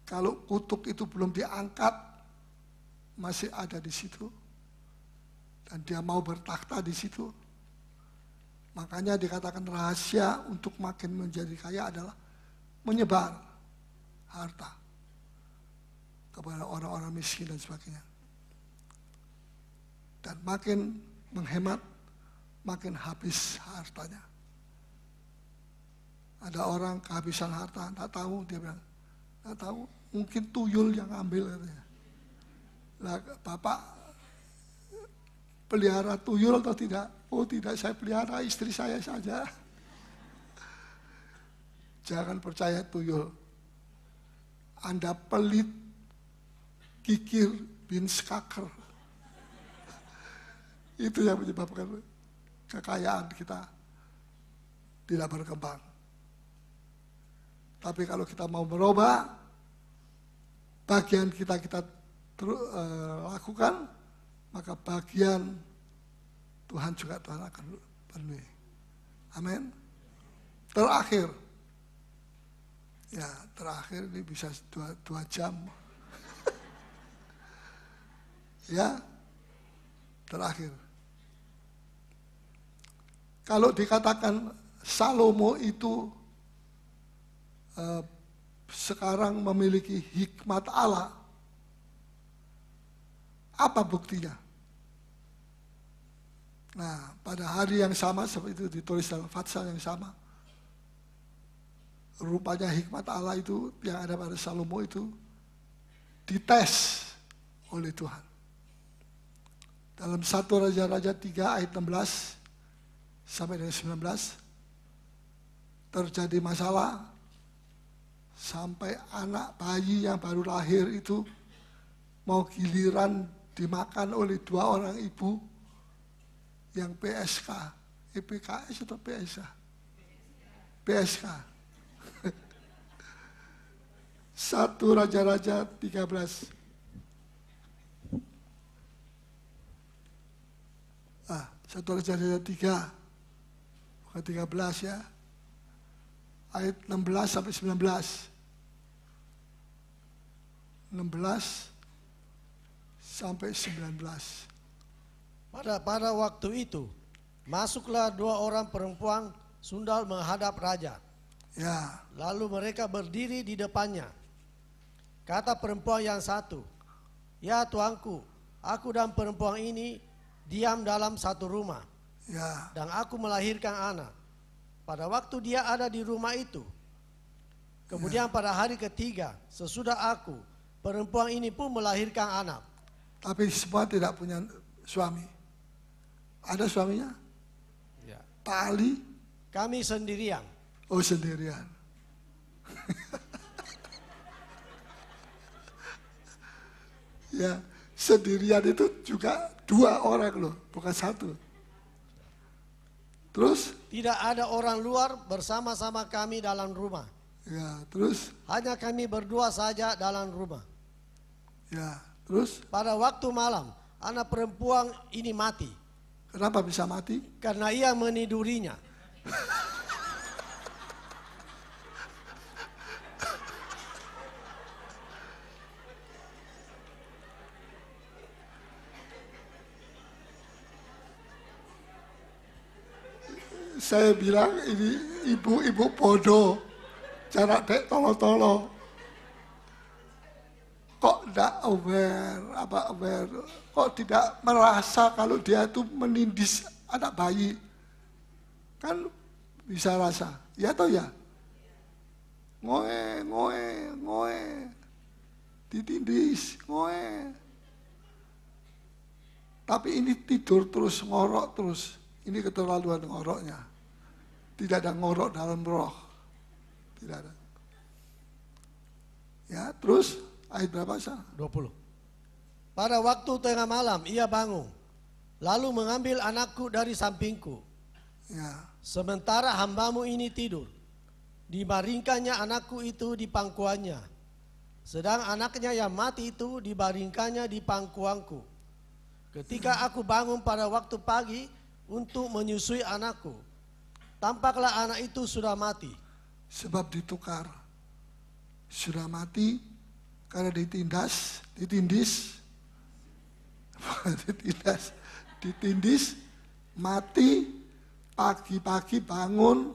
kalau kutuk itu belum diangkat, masih ada di situ. Dan dia mau bertakhta di situ. Makanya dikatakan rahasia untuk makin menjadi kaya adalah menyebar harta kepada orang-orang miskin dan sebagainya. Dan makin menghemat, makin habis hartanya. Ada orang kehabisan harta, tak tahu, dia bilang, tak tahu, mungkin tuyul yang ambil. Katanya. Lah, bapak pelihara tuyul atau tidak? Oh tidak, saya pelihara istri saya saja. Jangan percaya tuyul. Anda pelit kikir bin skaker. Itu yang menyebabkan kekayaan kita tidak berkembang. Tapi kalau kita mau merubah, bagian kita kita teru, uh, lakukan, maka bagian Tuhan juga Tuhan akan penuhi. Amin. Terakhir, ya terakhir ini bisa dua, dua jam Ya, terakhir. Kalau dikatakan Salomo itu eh, sekarang memiliki hikmat Allah, apa buktinya? Nah, pada hari yang sama seperti itu ditulis dalam fatsal yang sama, rupanya hikmat Allah itu yang ada pada Salomo itu dites oleh Tuhan dalam satu Raja-Raja 3 ayat 16 sampai dengan 19 terjadi masalah sampai anak bayi yang baru lahir itu mau giliran dimakan oleh dua orang ibu yang PSK, EPKS eh, atau PSK? PSK. Satu Raja-Raja 13 ah, satu kejadian tiga, bukan tiga belas ya, ayat belas sampai sembilan belas enam belas sampai 19. Pada pada waktu itu masuklah dua orang perempuan sundal menghadap raja. Ya. Lalu mereka berdiri di depannya. Kata perempuan yang satu, "Ya tuanku, aku dan perempuan ini diam dalam satu rumah. Ya. Dan aku melahirkan anak. Pada waktu dia ada di rumah itu, kemudian ya. pada hari ketiga sesudah aku, perempuan ini pun melahirkan anak. Tapi semua tidak punya suami. Ada suaminya? Ya. Pak Kami sendirian. Oh sendirian. ya sendirian itu juga Dua orang loh, bukan satu. Terus? Tidak ada orang luar bersama-sama kami dalam rumah. Ya, terus? Hanya kami berdua saja dalam rumah. Ya, terus? Pada waktu malam, anak perempuan ini mati. Kenapa bisa mati? Karena ia menidurinya. saya bilang ini ibu-ibu bodoh, cara dek tolo-tolo. Kok tidak aware, apa aware, kok tidak merasa kalau dia itu menindis anak bayi. Kan bisa rasa, ya toh ya? Ngoe, ngoe, ngoe. Ditindis, ngoe. Tapi ini tidur terus, ngorok terus. Ini keterlaluan ngoroknya. Tidak ada ngorok dalam roh. Tidak ada. Ya, terus ayat berapa sah? 20. Pada waktu tengah malam ia bangun, lalu mengambil anakku dari sampingku. Ya. Sementara hambamu ini tidur, dibaringkannya anakku itu di pangkuannya. Sedang anaknya yang mati itu dibaringkannya di pangkuanku. Ketika aku bangun pada waktu pagi untuk menyusui anakku, Tampaklah anak itu sudah mati. Sebab ditukar. Sudah mati karena ditindas, ditindis. ditindas, ditindis, mati, pagi-pagi bangun,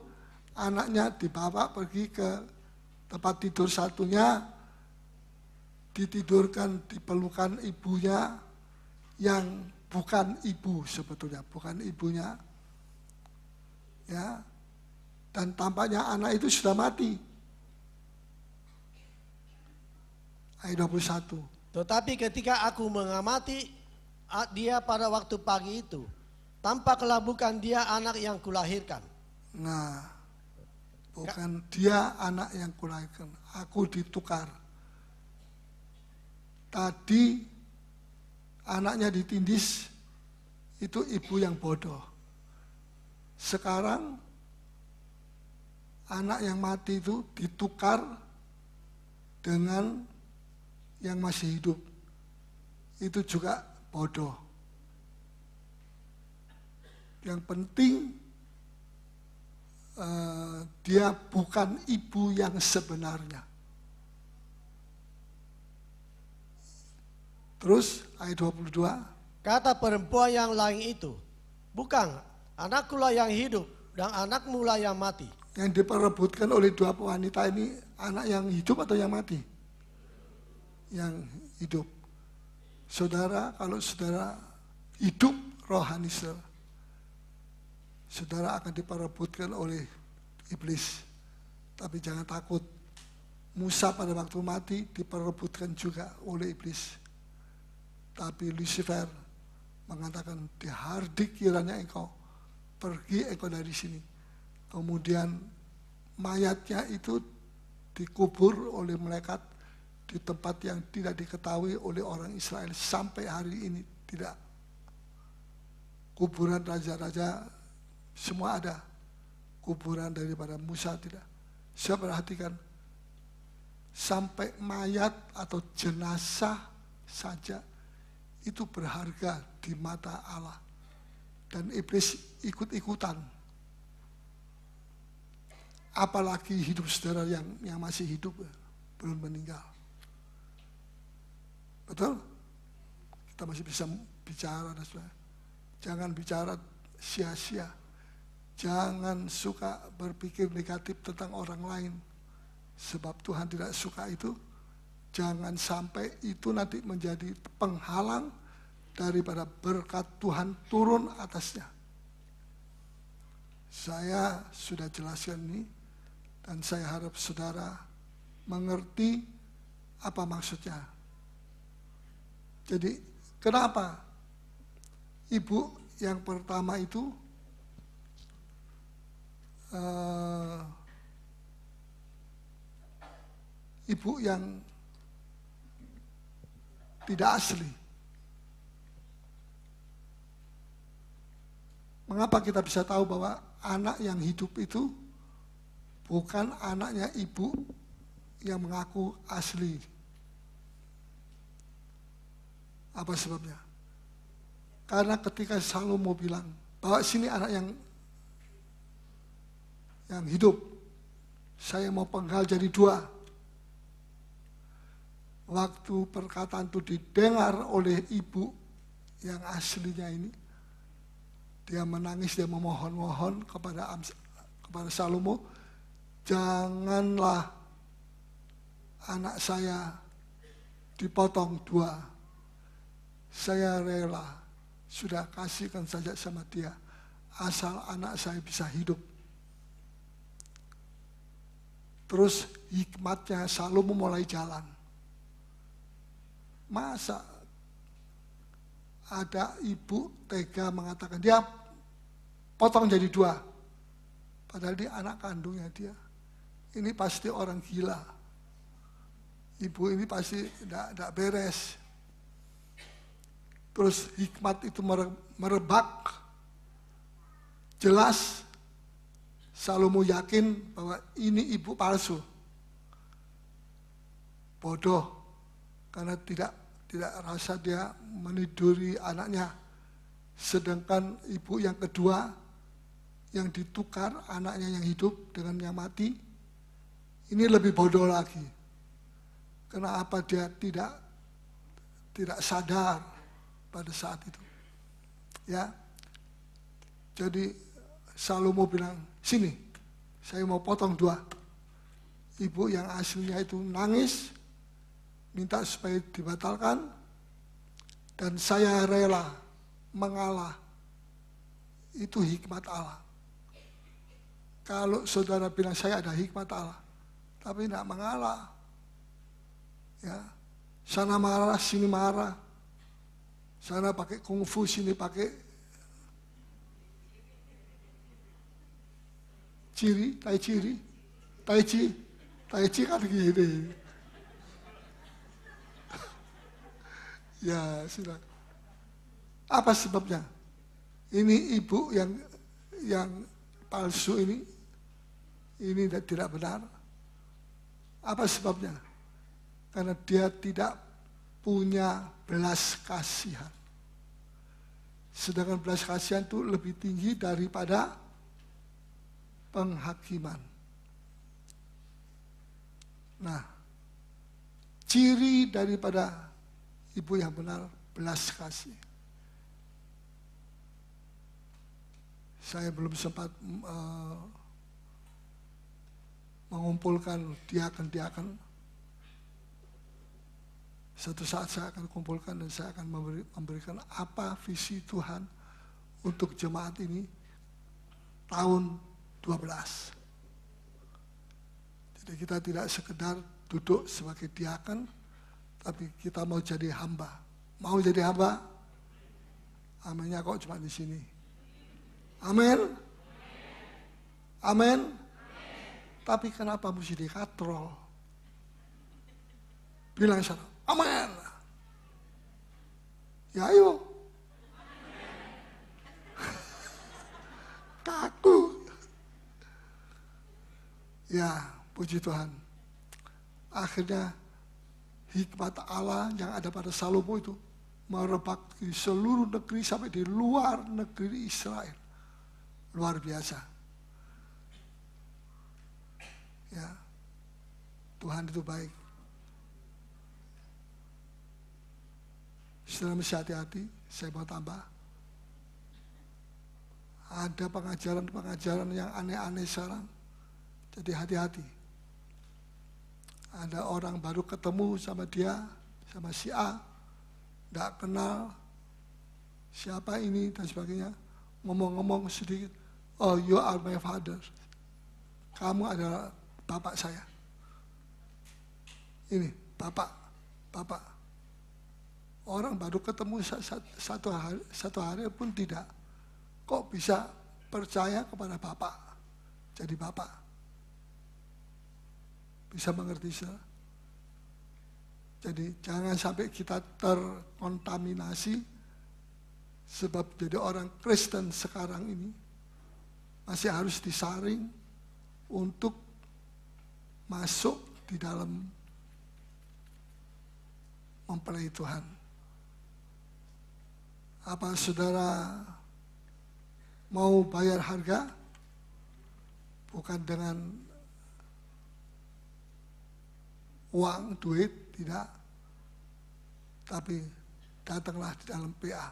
anaknya dibawa pergi ke tempat tidur satunya, ditidurkan di pelukan ibunya yang bukan ibu sebetulnya, bukan ibunya, ya dan tampaknya anak itu sudah mati ayat 21 tetapi ketika aku mengamati dia pada waktu pagi itu tampaklah bukan dia anak yang kulahirkan nah bukan dia anak yang kulahirkan aku ditukar tadi anaknya ditindis itu ibu yang bodoh sekarang anak yang mati itu ditukar dengan yang masih hidup. Itu juga bodoh. Yang penting eh, dia bukan ibu yang sebenarnya. Terus ayat 22. Kata perempuan yang lain itu, bukan Anakkulah yang hidup dan anakmulah yang mati. Yang diperebutkan oleh dua wanita ini anak yang hidup atau yang mati? Yang hidup. Saudara, kalau saudara hidup rohani saudara, saudara akan diperebutkan oleh iblis. Tapi jangan takut. Musa pada waktu mati diperebutkan juga oleh iblis. Tapi Lucifer mengatakan dihardik kiranya engkau pergi Eko dari sini. Kemudian mayatnya itu dikubur oleh malaikat di tempat yang tidak diketahui oleh orang Israel sampai hari ini tidak kuburan raja-raja semua ada kuburan daripada Musa tidak saya perhatikan sampai mayat atau jenazah saja itu berharga di mata Allah dan iblis ikut-ikutan. Apalagi hidup saudara yang yang masih hidup belum meninggal. Betul? Kita masih bisa bicara saudara. Jangan bicara sia-sia. Jangan suka berpikir negatif tentang orang lain. Sebab Tuhan tidak suka itu. Jangan sampai itu nanti menjadi penghalang daripada berkat Tuhan turun atasnya. Saya sudah jelaskan ini dan saya harap saudara mengerti apa maksudnya. Jadi kenapa ibu yang pertama itu uh, ibu yang tidak asli Mengapa kita bisa tahu bahwa anak yang hidup itu bukan anaknya ibu yang mengaku asli? Apa sebabnya? Karena ketika Salomo bilang, bahwa sini anak yang yang hidup, saya mau penggal jadi dua. Waktu perkataan itu didengar oleh ibu yang aslinya ini, dia menangis, dia memohon-mohon kepada kepada Salomo, janganlah anak saya dipotong dua. Saya rela, sudah kasihkan saja sama dia, asal anak saya bisa hidup. Terus hikmatnya Salomo mulai jalan. Masa ada ibu tega mengatakan dia potong jadi dua. Padahal dia anak kandungnya dia. Ini pasti orang gila. Ibu ini pasti tidak beres. Terus hikmat itu merebak. Jelas Salomo yakin bahwa ini ibu palsu. Bodoh karena tidak tidak rasa dia meniduri anaknya. Sedangkan ibu yang kedua yang ditukar anaknya yang hidup dengan yang mati, ini lebih bodoh lagi. Kenapa dia tidak tidak sadar pada saat itu? Ya, jadi Salomo bilang, sini, saya mau potong dua. Ibu yang aslinya itu nangis, minta supaya dibatalkan dan saya rela mengalah. Itu hikmat Allah. Kalau saudara bilang saya ada hikmat Allah, tapi tidak mengalah. Ya, sana marah, sini marah. Sana pakai kungfu, sini pakai ciri, tai ciri, tai chi, tai chi kan gini. Gitu. Ya, silakan. Apa sebabnya? Ini ibu yang yang palsu ini, ini tidak benar. Apa sebabnya? Karena dia tidak punya belas kasihan. Sedangkan belas kasihan itu lebih tinggi daripada penghakiman. Nah, ciri daripada ibu yang benar belas kasih. Saya belum sempat uh, mengumpulkan dia akan dia akan satu saat saya akan kumpulkan dan saya akan memberi, memberikan apa visi Tuhan untuk jemaat ini tahun 12. Jadi kita tidak sekedar duduk sebagai diakan, tapi kita mau jadi hamba. Mau jadi hamba? Amennya kok cuma di sini. Amin. Amin. Tapi kenapa mesti dikatrol? Bilang sana, amin. Ya ayo. Kaku. Ya, puji Tuhan. Akhirnya hikmat Allah yang ada pada Salomo itu merebak di seluruh negeri sampai di luar negeri Israel. Luar biasa. Ya. Tuhan itu baik. Setelah mesti hati-hati, saya mau tambah. Ada pengajaran-pengajaran yang aneh-aneh sekarang. Jadi hati-hati ada orang baru ketemu sama dia, sama si A, tidak kenal siapa ini dan sebagainya, ngomong-ngomong sedikit, oh you are my father, kamu adalah bapak saya. Ini, bapak, bapak. Orang baru ketemu satu hari, satu hari pun tidak. Kok bisa percaya kepada bapak, jadi bapak. Bisa mengerti saya? Jadi jangan sampai kita terkontaminasi sebab jadi orang Kristen sekarang ini masih harus disaring untuk masuk di dalam mempelai Tuhan. Apa saudara mau bayar harga? Bukan dengan uang, duit, tidak. Tapi datanglah di dalam PA.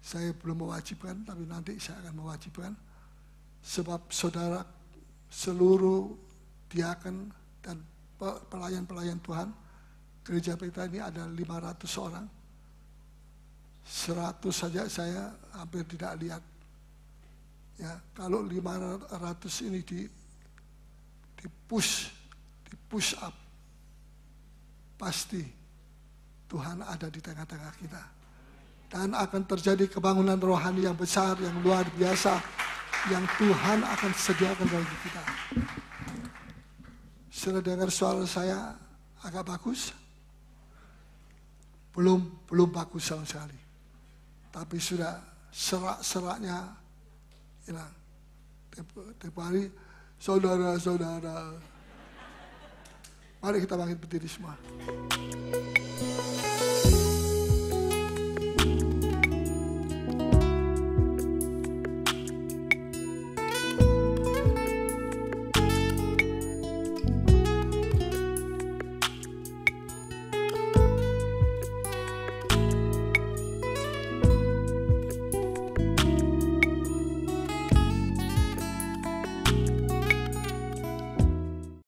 Saya belum mewajibkan, tapi nanti saya akan mewajibkan. Sebab saudara seluruh diaken dan pelayan-pelayan Tuhan, gereja kita ini ada 500 orang. 100 saja saya hampir tidak lihat. Ya, kalau 500 ini di di push, di push up pasti Tuhan ada di tengah-tengah kita. Dan akan terjadi kebangunan rohani yang besar, yang luar biasa, yang Tuhan akan sediakan bagi kita. Sudah dengar suara saya agak bagus? Belum, belum bagus sama sekali. Tapi sudah serak-seraknya hilang. Tiap, hari, saudara-saudara, Mari kita bangkit berdiri semua.